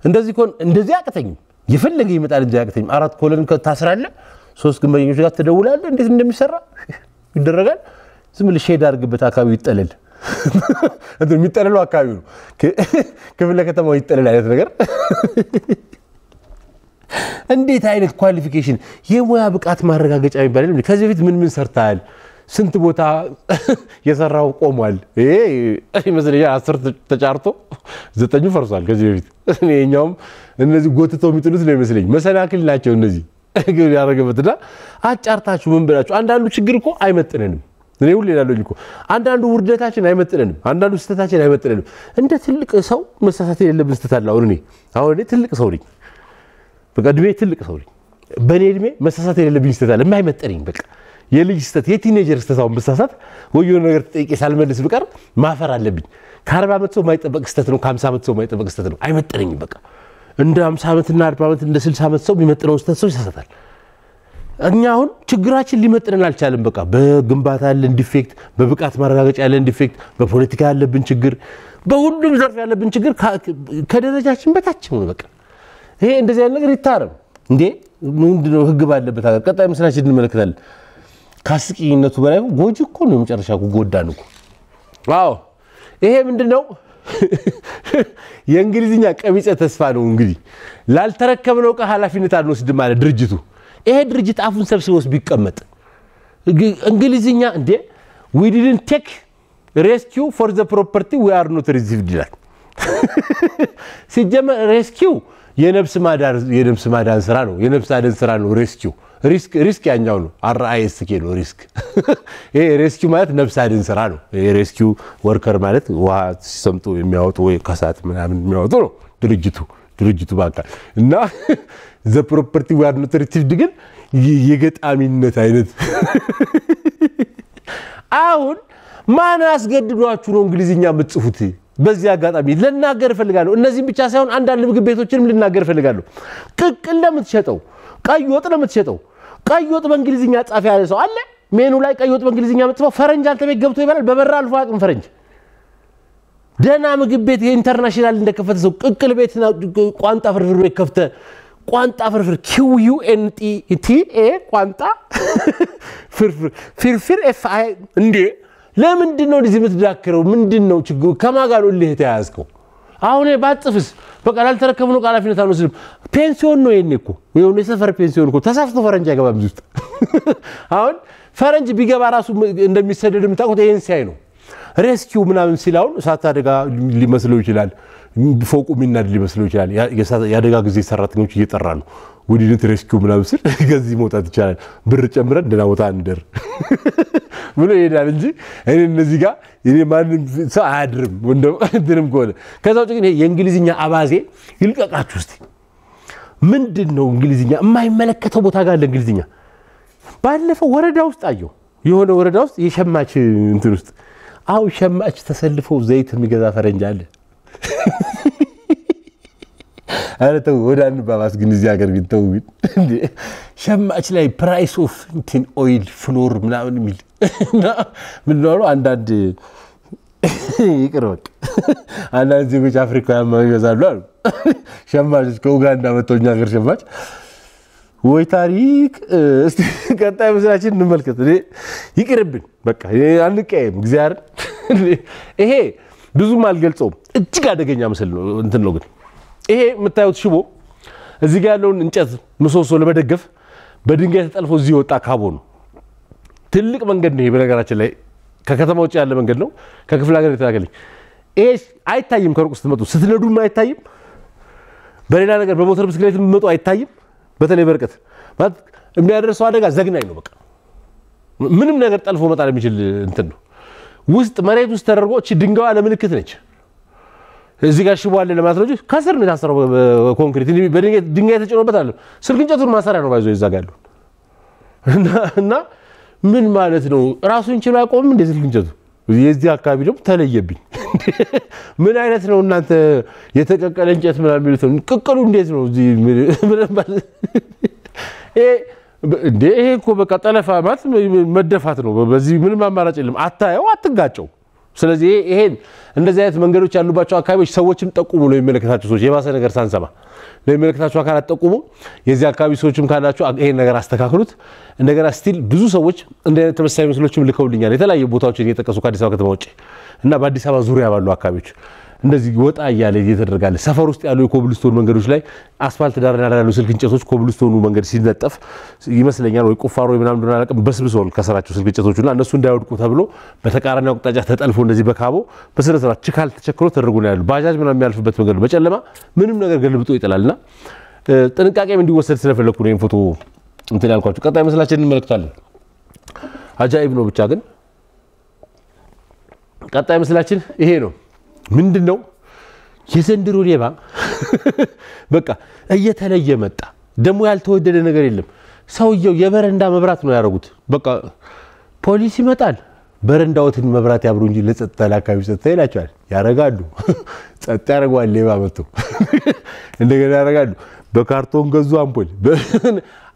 እንደዚህ ከሆነ እንደዚህ አያቅተኝም። የፈለገ ይመጣል እንጂ አያቅተኝም። አራት ኮለን ታስራለህ፣ ሶስት ግንበኞች ጋር ትደውላለህ። እንዴት እንደሚሰራ ይደረጋል። ዝም ብለህ ሼድ አድርግበት፣ አካባቢ ይጠለል የሚጠለለው አካባቢ ነው ክፍለ ከተማው ይጠለል አይነት ነገር እንዴት አይነት ኳሊፊኬሽን የሙያ ብቃት ማረጋገጫ የሚባል የለም። ከዚህ በፊት ምን ምን ሰርተሃል? ስንት ቦታ የሰራው ቆሟል? ይመስለኛል አስር ተጫርቶ ዘጠኙ ፈርሷል። ከዚህ በፊት ይኸኛውም እነዚህ ጎትተው የሚጥሉት ነው ይመስለኝ። መሰናክል ናቸው እነዚህ ግብ ያደረገበትና አጫርታችሁ ምን ብላችሁ። አንዳንዱ ችግር እኮ አይመጥንንም። እኔ ሁሌ እላለሁኝ እኮ አንዳንዱ ውርደታችን አይመጥንንም፣ አንዳንዱ ስህተታችን አይመጥንንም። እንደ ትልቅ ሰው መሳሳት የሌለብን ስህተት አለ። አሁን እኔ አሁን እኔ ትልቅ ሰው ነኝ በቃ እድሜ ትልቅ ሰው ነኝ። በእኔ እድሜ መሳሳት የሌለብኝ ስህተት አለ የማይመጠነኝ በቃ የልጅ ስህተት የቲኔጀር ስህተታውን ብሳሳት ወይ የሆነ ነገር ተጠይቄ ሳልመልስ ብቀር ማፈር አለብኝ። ከ40 ዓመት ሰው የማይጠበቅ ስህተት ነው። ከ50 ዓመት ሰው የማይጠበቅ ስህተት ነው። አይመጠነኝም በቃ እንደ 50 ዓመትና 40 ዓመት እንደ 60 ዓመት ሰው የሚመጥነውን ስህተት ሰው ይሳሳታል። እኛ አሁን ችግራችን ሊመጥነን አልቻለም። በቃ በግንባታ ያለን ዲፌክት፣ በብቃት ማረጋገጫ ያለን ዲፌክት፣ በፖለቲካ ያለብን ችግር፣ በሁሉም ዘርፍ ያለብን ችግር ከደረጃችን በታች ነው በቃ ይሄ እንደዚህ አይነት ነገር ይታረም እንዴ! ምንድነው ህግ ባለበት ሀገር። ቀጣይ ምስላችን እንመለከታለን። ከአስቂኝነቱ በላይ ጎጂ እኮ ነው። የመጨረሻ ጎዳን እኮ። ዋው። ይሄ ነው? የእንግሊዝኛ ቀቢፀ ተስፋ ነው። እንግዲህ ላልተረከብነው ዕቃ ኃላፊነት አንወስድም አለ ድርጅቱ። ይሄ ድርጅት አፉን ሰብስቦስ ቢቀመጥ እንግሊዝኛ እንዴ ዊ ዲድን ቴክ ሬስኪው ፎር ዘ ፕሮፐርቲ ዊ አር ኖት ሪዚቭድ ይላል። ሲጀመር ሬስኪው የነብስ ማዳን የነብስ ማዳን ስራ ነው። የነብስ አደን ስራ ነው። ሬስኪው ሪስክ ሪስክ ያኛው ነው። አር አይ ነው ሪስክ። ይሄ ሬስኪው ማለት ነብስ አደን ስራ ነው። ይሄ ሬስኪው ወርከር ማለት ውሃ ሲሰምጡ የሚያወጡ ወይ ከሳት ምናምን የሚያወጡ ነው ድርጅቱ ድርጅቱ በአካል እና ዘ ፕሮፐርቲ ዋር አር ኖት ሪቲቭድ ግን የገጣሚነት አይነት አሁን ማን አስገድዷችሁ ነው እንግሊዝኛ የምትጽፉት? በዚህ አጋጣሚ ልናገር እፈልጋለሁ። እነዚህም ብቻ ሳይሆን አንዳንድ ምግብ ቤቶችንም ልናገር እፈልጋለሁ። ቅቅል ለምትሸጠው፣ ቀይ ወጥ ለምትሸጠው፣ ቀይ ወጥ በእንግሊዝኛ ጻፊ ያለ ሰው አለ? ሜኑ ላይ ቀይ ወጥ በእንግሊዝኛ ምትጽፈው ፈረንጅ አንተ ቤት ገብቶ ይበላል። በበራ አልፎ አቅም ፈረንጅ ደህና ምግብ ቤት የኢንተርናሽናል እንደከፈተ ሰው ቅቅል ቤት ቋንጣ ፍርፍር ቤት ከፍተ ቋንጣ ፍርፍር ኪው ዩ ኤን ቲ ኤ ቋንጣ ፍርፍር ፍርፍር ኤፍ አይ እንዴ ለምንድን ነው እንደዚህ የምትዳክረው? ምንድን ነው ችግሩ? ከማጋሉ ልህ የተያያዝከው አሁን ባጽፍስ በቃ ላልተረከብነው ቃላፊነት አንወስድም። ፔንሲዮን ነው ይሄኔ እኮ የሆነ የሰፈር ፔንሲዮን እኮ ተሳፍቶ ፈረንጅ አይገባም እዚህ ውስጥ። አሁን ፈረንጅ ቢገባ ራሱ እንደሚሰደድ የምታውቁት ይሄን ሲያይ ነው። ሬስኪው ምናምን ሲል አሁን እሳት አደጋ ሊመስለው ይችላል፣ ፎቁ የሚናድ ሊመስለው ይችላል። የአደጋ ጊዜ ሰራተኞች እየጠራ ነው ወዲነት ሬስኪው ምናምን ሲል ከዚህ መውጣት ይቻላል። ብር ጨምረን ደህና ቦታ እንደር ብሎ ይሄዳል እንጂ እኔ እነዚህ ጋር እኔ ማንም ሰው አያድርም ወንድም ከሆነ። ከዛ ውጭ ግን የእንግሊዝኛ አባዜ ይልቀቃችሁ እስቲ። ምንድን ነው እንግሊዝኛ የማይመለከተው ቦታ ጋር አለ እንግሊዝኛ። ባለፈው ወረዳ ውስጥ አየሁ፣ የሆነ ወረዳ ውስጥ የሸማች እንትን ውስጥ አሁን ሸማች ተሰልፈው ዘይት የሚገዛ ፈረንጅ አለ። ኧረ ተው ወደ አንባባስ ግን እዚህ ሀገር ግን ተው ግን ሸማች ላይ ፕራይስ ኦፍ እንትን ኦይል ፍሎር ምናምን የሚል ምንድነው አንዳንድ ይቅር በቃ አንዳንድ ዜጎች አፍሪካውያን ይበዛሉ አሉ። ሸማቾች ከኡጋንዳ መጥተው እኛ ሀገር ሸማች ወይ ታሪክ። እስቲ ቀጣይ ምስላችን እንመልከት። ይቅርብን፣ በቃ አንቀየም እግዚአብሔር ይሄ ብዙም አልገልጸውም። እጅግ አደገኛ ምስል ነው እንትን ነው ግን ይሄ የምታዩት ሽቦ እዚህ ጋር ያለውን እንጨት ምሰሶ ለመደገፍ በድንጋይ ተጠልፎ እዚህ የወጣ ካቦ ነው። ትልቅ መንገድ ነው ይሄ። በነገራችን ላይ ከከተማ ውጭ ያለ መንገድ ነው። ከክፍለ ሀገር የተላከልኝ ይሄ አይታይም። ከሩቅ ስትመጡ ስትነዱም አይታይም። በሌላ ነገር በሞተር ብስክሌት የምመጡ አይታይም። በተለይ በርቀት ማለት የሚያደርሰው አደጋ ዘግናኝ ነው። በቃ ምንም ነገር ጠልፎ መጣል የሚችል እንትን ነው። ውስጥ መሬት ውስጥ ተደርጎ ድንጋዋ ለምልክት ነች። እዚህ ጋር ሽቦ አለ ለማስረጁ ከስር ነው የታሰረው ኮንክሪት ድንጋይ ተጭኖበት አለ። ስልክ እንጨቱን ማሰሪያ ነው ባይዞ ይዛ ጋር እና ምን ማለት ነው ራሱን ችሎ አይቆምም እንደ ስልክ እንጨቱ። የዚህ አካባቢ ደግሞ ተለየብኝ። ምን አይነት ነው እናንተ የተቀቀለ እንጨት ምናምን የሚሉት ነው። ቅቅሉ እንዴት ነው እዚህ እንዴ? ይሄ እኮ በቃ ጠለፋ ማለት መደፋት ነው። በዚህ ምንም አማራጭ የለም። አታየው፣ አትጋጨው ስለዚህ ይሄን እንደዚህ አይነት መንገዶች ያሉባቸው አካባቢዎች ሰዎችም ጠቁሙ፣ ለሚመለከታቸው ሰዎች የባሰ ነገር ሳንሰማ ለሚመለከታቸው አካላት ጠቁሙ። የዚህ አካባቢ ሰዎችም ካላቸው ይሄን ነገር አስተካክሉት። እንደገና ስቲል ብዙ ሰዎች እንደ አይነት ተመሳሳይ ምስሎችም ልከውልኛል የተለያዩ ቦታዎችን እየጠቀሱ ከአዲስ አበባ ከተማ ውጭ እና በአዲስ አበባ ዙሪያ ባሉ አካባቢዎች እንደዚህ ወጣ እያለ እየተደረጋለ ሰፈር ውስጥ ያሉ የኮብልስቶን መንገዶች ላይ አስፋልት ዳር ዳር ያሉ ስልክ እንጨቶች ኮብልስቶኑ መንገድ ሲነጠፍ ይመስለኛል ወይ ቁፋሮ ወይ ምናምን እንደሆነ አላውቅም፣ በስብሰዋል ከስራቸው ስልክ እንጨቶቹና እነሱ እንዳይወድቁ ተብሎ በተቃራኒ አቅጣጫ ተጠልፎ እንደዚህ በካቦ በስነ ስርዓት ችካል ተቸክሎ ተደርጎ ነው ያሉ። ባጃጅ ምናምን የሚያልፍበት መንገድ በጨለማ ምንም ነገር ገልብጦ ይጥላልና ጥንቃቄም እንዲወሰድ ስለፈለግኩ ነው ይህን ፎቶ እንትን ያልኳቸው። ቀጣይ ምስላችን እንመለከታለን። አጃኢብ ነው ብቻ ግን ቀጣይ ምስላችን ይሄ ነው። ምንድን ነው የዘንድሮ ሌባ በቃ እየተለየ መጣ። ደግሞ ያልተወደደ ነገር የለም። ሰውየው የበረንዳ መብራት ነው ያደረጉት። በቃ ፖሊስ ይመጣል በረንዳዎትን መብራት ያብሩ እንጂ ለጸጥታ ለአካባቢ ጸጥታ ይላቸዋል። ያረጋሉ። ጸጥ ያደርገዋል። ሌባ መጥቶ እንደገና ያረጋሉ። በካርቶን ገዙ አምፖል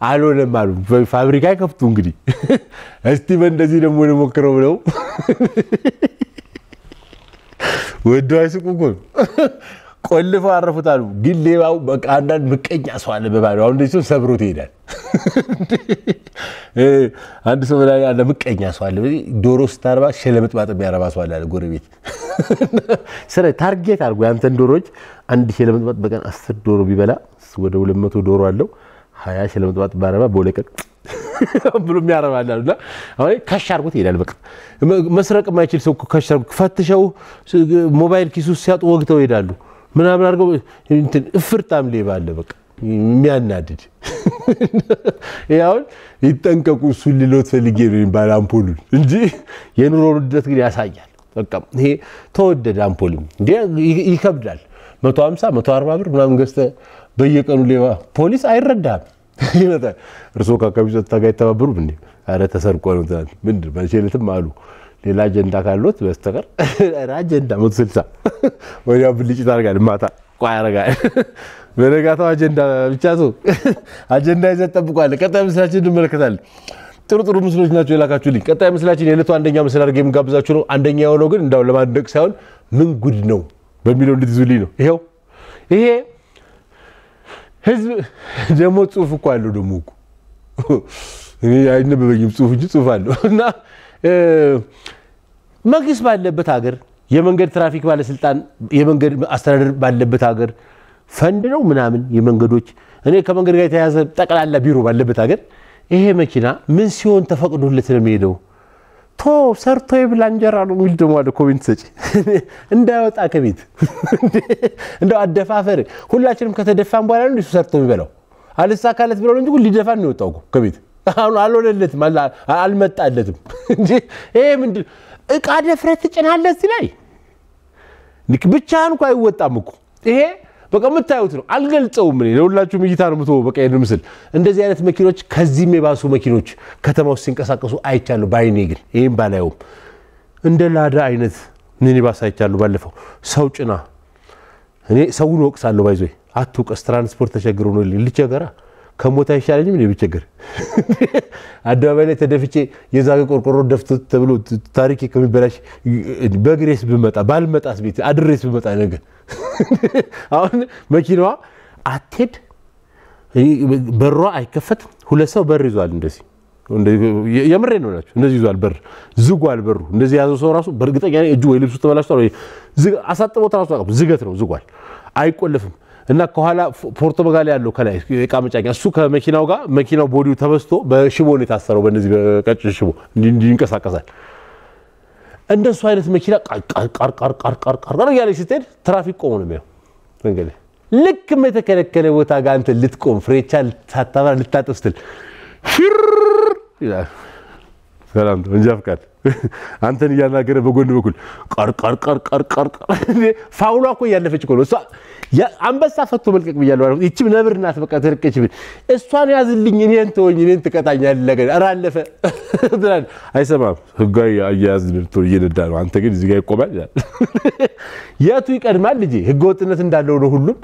አልሆነም አሉ። ፋብሪካ አይከፍቱ እንግዲህ እስቲ በእንደዚህ ደግሞ ሞክረው ብለው ወዶ አይስቁ እኮ ቆልፈው አረፉታሉ። ግን ሌባው በቃ አንዳንድ ምቀኛ ሰው አለ በባህሪ አሁን እንደዚህ ሰብሮት ይሄዳል። አንድ ሰው ላይ አለ ምቀኛ ሰው አለ። ዶሮ ስታርባ ሸለምጥ ማጠብ ያረባ ሰው አለ ጎረቤት። ስለ ታርጌት አድርጎ ያንተን ዶሮዎች አንድ ሸለምጥ ማጥ በቀን አስር ዶሮ ቢበላ ወደ ሁለት መቶ ዶሮ አለው። ሀያ ሸለምጥ ማጥ ባረባ በሁለት ቀን ብሎ የሚያረባላሉ እና ከሽ አርጎት ይሄዳል። በቃ መስረቅ የማይችል ሰው ከሽ አድርጎ ፈትሸው ሞባይል ኪሱ ሲያጡ ወግተው ይሄዳሉ። ምናምን አድርገው እፍርጣም ሌባ አለ። በቃ የሚያናድድ ያሁን ይጠንቀቁ። እሱን ልሎት ፈልጌ ነው የሚባል አምፖሉን እንጂ የኑሮ ውድነት ግን ያሳያል። በቃ ይሄ ተወደደ አምፖልም እንዲ ይከብዳል። መቶ መቶ አርባ ብር ምናምን ገዝተህ በየቀኑ ሌባ ፖሊስ አይረዳም። ይመጣል። እርስዎ ከአካባቢ ጸጥታ ጋር አይተባበሩም እንዴ? ኧረ ተሰርቆ ነው ትናንት። ምንድን መቼ አሉ ሌላ አጀንዳ ካሉት በስተቀር አጀንዳ መቶ ስልሳ ወዲያው ብልጭ አድርጋል። ማታ ቋ ያደርጋል። በነጋታው አጀንዳ ብቻ ሰው አጀንዳ ይዘት ጠብቋል። ቀጣይ ምስላችን እንመለከታለን። ጥሩ ጥሩ ምስሎች ናቸው የላካችሁልኝ። ቀጣይ ምስላችን የዕለቱ አንደኛ ምስል አድርገ የምጋብዛችሁ ነው። አንደኛ የሆነው ግን እንዳሁን ለማድነቅ ሳይሆን ምን ጉድ ነው በሚለው እንድትዙልኝ ነው። ይኸው ይሄ ህዝብ ደግሞ ጽሁፍ እኮ አለው ደግሞ እኮ አይነበበኝም ጽሁፍ እንጂ ጽሁፍ አለው እና መንግስት ባለበት ሀገር የመንገድ ትራፊክ ባለስልጣን የመንገድ አስተዳደር ባለበት ሀገር ፈንድ ነው ምናምን የመንገዶች እኔ ከመንገድ ጋር የተያዘ ጠቅላላ ቢሮ ባለበት ሀገር ይሄ መኪና ምን ሲሆን ተፈቅዶለት ነው የሚሄደው? ቶ ሰርቶ የብላ እንጀራ ነው የሚል ደግሞ አለ ኮሜንት ሰጪ። እንዳይወጣ ከቤት እንደ አደፋፈር ሁላችንም ከተደፋን በኋላ ነው እሱ ሰርቶ የሚበላው። አልሳካለት ብለው እንጂ ሊደፋን ነው የወጣው ከቤት አሁን አልሆነለትም፣ አልመጣለትም እንጂ ይሄ ምንድን እቃ ደፍረህ ትጭናለህ እዚህ ላይ ብቻህን እኮ አይወጣም እኮ ይሄ በቃ የምታዩት ነው። አልገልጸውም እኔ ለሁላችሁም እይታ ነው ምቶ በቃ ይህን ምስል እንደዚህ አይነት መኪኖች ከዚህም የባሱ መኪኖች ከተማ ውስጥ ሲንቀሳቀሱ አይቻሉ። በአይኔ ግን ይህም ባላየውም እንደ ላዳ አይነት ሚኒባስ አይቻሉ። ባለፈው ሰው ጭና እኔ ሰውን ወቅሳለሁ። ባይዞ አትውቀስ ትራንስፖርት ተቸግሮ ነው ልቸገራ ከሞት አይሻለኝም እኔ ብቸገር አደባባይ ላይ ተደፍቼ የዛገ ቆርቆሮ ደፍቶ ተብሎ ታሪክ ከሚበላሽ በግሬስ ብመጣ ባልመጣስ ቤት አድሬስ ብመጣ ነገር አሁን መኪናዋ አትሄድ፣ በሯ አይከፈትም። ሁለት ሰው በር ይዟል እንደዚህ የምሬ ነው ናቸው እንደዚህ ይዟል በር ዝጓል። በሩ እንደዚህ ያዘው ሰው ራሱ በእርግጠኛ እጁ ወይ ልብሱ ተበላሽቷል ወይ አሳጥቦት ራሱ አቅም ዝገት ነው ዝጓል፣ አይቆለፍም። እና ከኋላ ፖርቶጋል ያለው ከላይ የእቃ መጫኛ እሱ ከመኪናው ጋር መኪናው ቦዲው ተበስቶ በሽቦ ነው የታሰረው፣ በነዚህ በቀጭን ሽቦ እንዲንቀሳቀሳል እንደሱ አይነት መኪና ቃርቃርቃርቃርቃር እያለች ስትሄድ ትራፊክ ቆሙ ነው የሚያው እንግዲህ ልክም የተከለከለ ቦታ ጋር አንተ ልትቆም ፍሬቻ ልታጠፋ ልታጠፍ ስትል ሽር ይላል። ሰላም ነው። እንጃ አንተን እያናገረ በጎን በኩል ቀርቀርቀርቀርቀር ፋውሏ እኮ እያለፈች እኮ ነው እሷ አንበሳ ፈቶ መልቀቅ ብያለሁ። ይችም ነብር ናት። በቃ ትርቅች ብል እሷን ያዝልኝ፣ እኔን ተወኝ፣ እኔን ትቀጣኛለህ። ያለገ ኧረ አለፈ አይሰማም። ህጋዊ አያያዝ ልትሆን እየነዳ ነው። አንተ ግን እዚህ ጋ ይቆማል። የቱ ይቀድማል? ልጅ ህገወጥነት እንዳለው ነው ሁሉም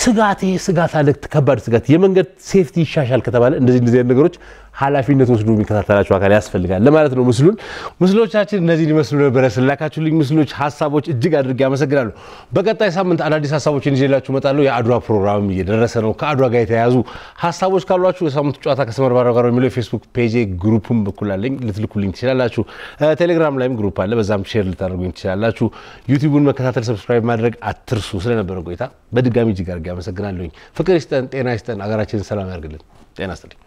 ስጋት ይሄ ስጋት አለ፣ ከባድ ስጋት። የመንገድ ሴፍቲ ይሻሻል ከተባለ እንደዚህ እንደዚህ ነገሮች ኃላፊነት ወስዶ የሚከታተላቸው አካል ያስፈልጋል ለማለት ነው። ምስሉን ምስሎቻችን እነዚህ ሊመስሉ ነበረ። ስላካችሁልኝ ምስሎች፣ ሀሳቦች እጅግ አድርጌ አመሰግናለሁ። በቀጣይ ሳምንት አዳዲስ ሀሳቦችን ይዤላችሁ እመጣለሁ። የአድዋ ፕሮግራም እየደረሰ ነው። ከአድዋ ጋር የተያያዙ ሀሳቦች ካሏችሁ የሳምንቱ ጨዋታ ከሰመር ባሮ ጋር የሚለው የፌስቡክ ፔጄ ግሩፕም በኩል አለኝ፣ ልትልኩልኝ ትችላላችሁ። ቴሌግራም ላይም ግሩፕ አለ፣ በዛም ሼር ልታደርጉኝ ትችላላችሁ። ዩቲዩቡን መከታተል፣ ሰብስክራይብ ማድረግ አትርሱ። ስለነበረ ቆይታ በድጋሚ እጅግ አድርጌ አመሰግናለሁኝ። ፍቅር ይስጠን፣ ጤና ይስጠን፣ አገራችንን ሰላም ያርግልን። ጤና ይስጥልኝ።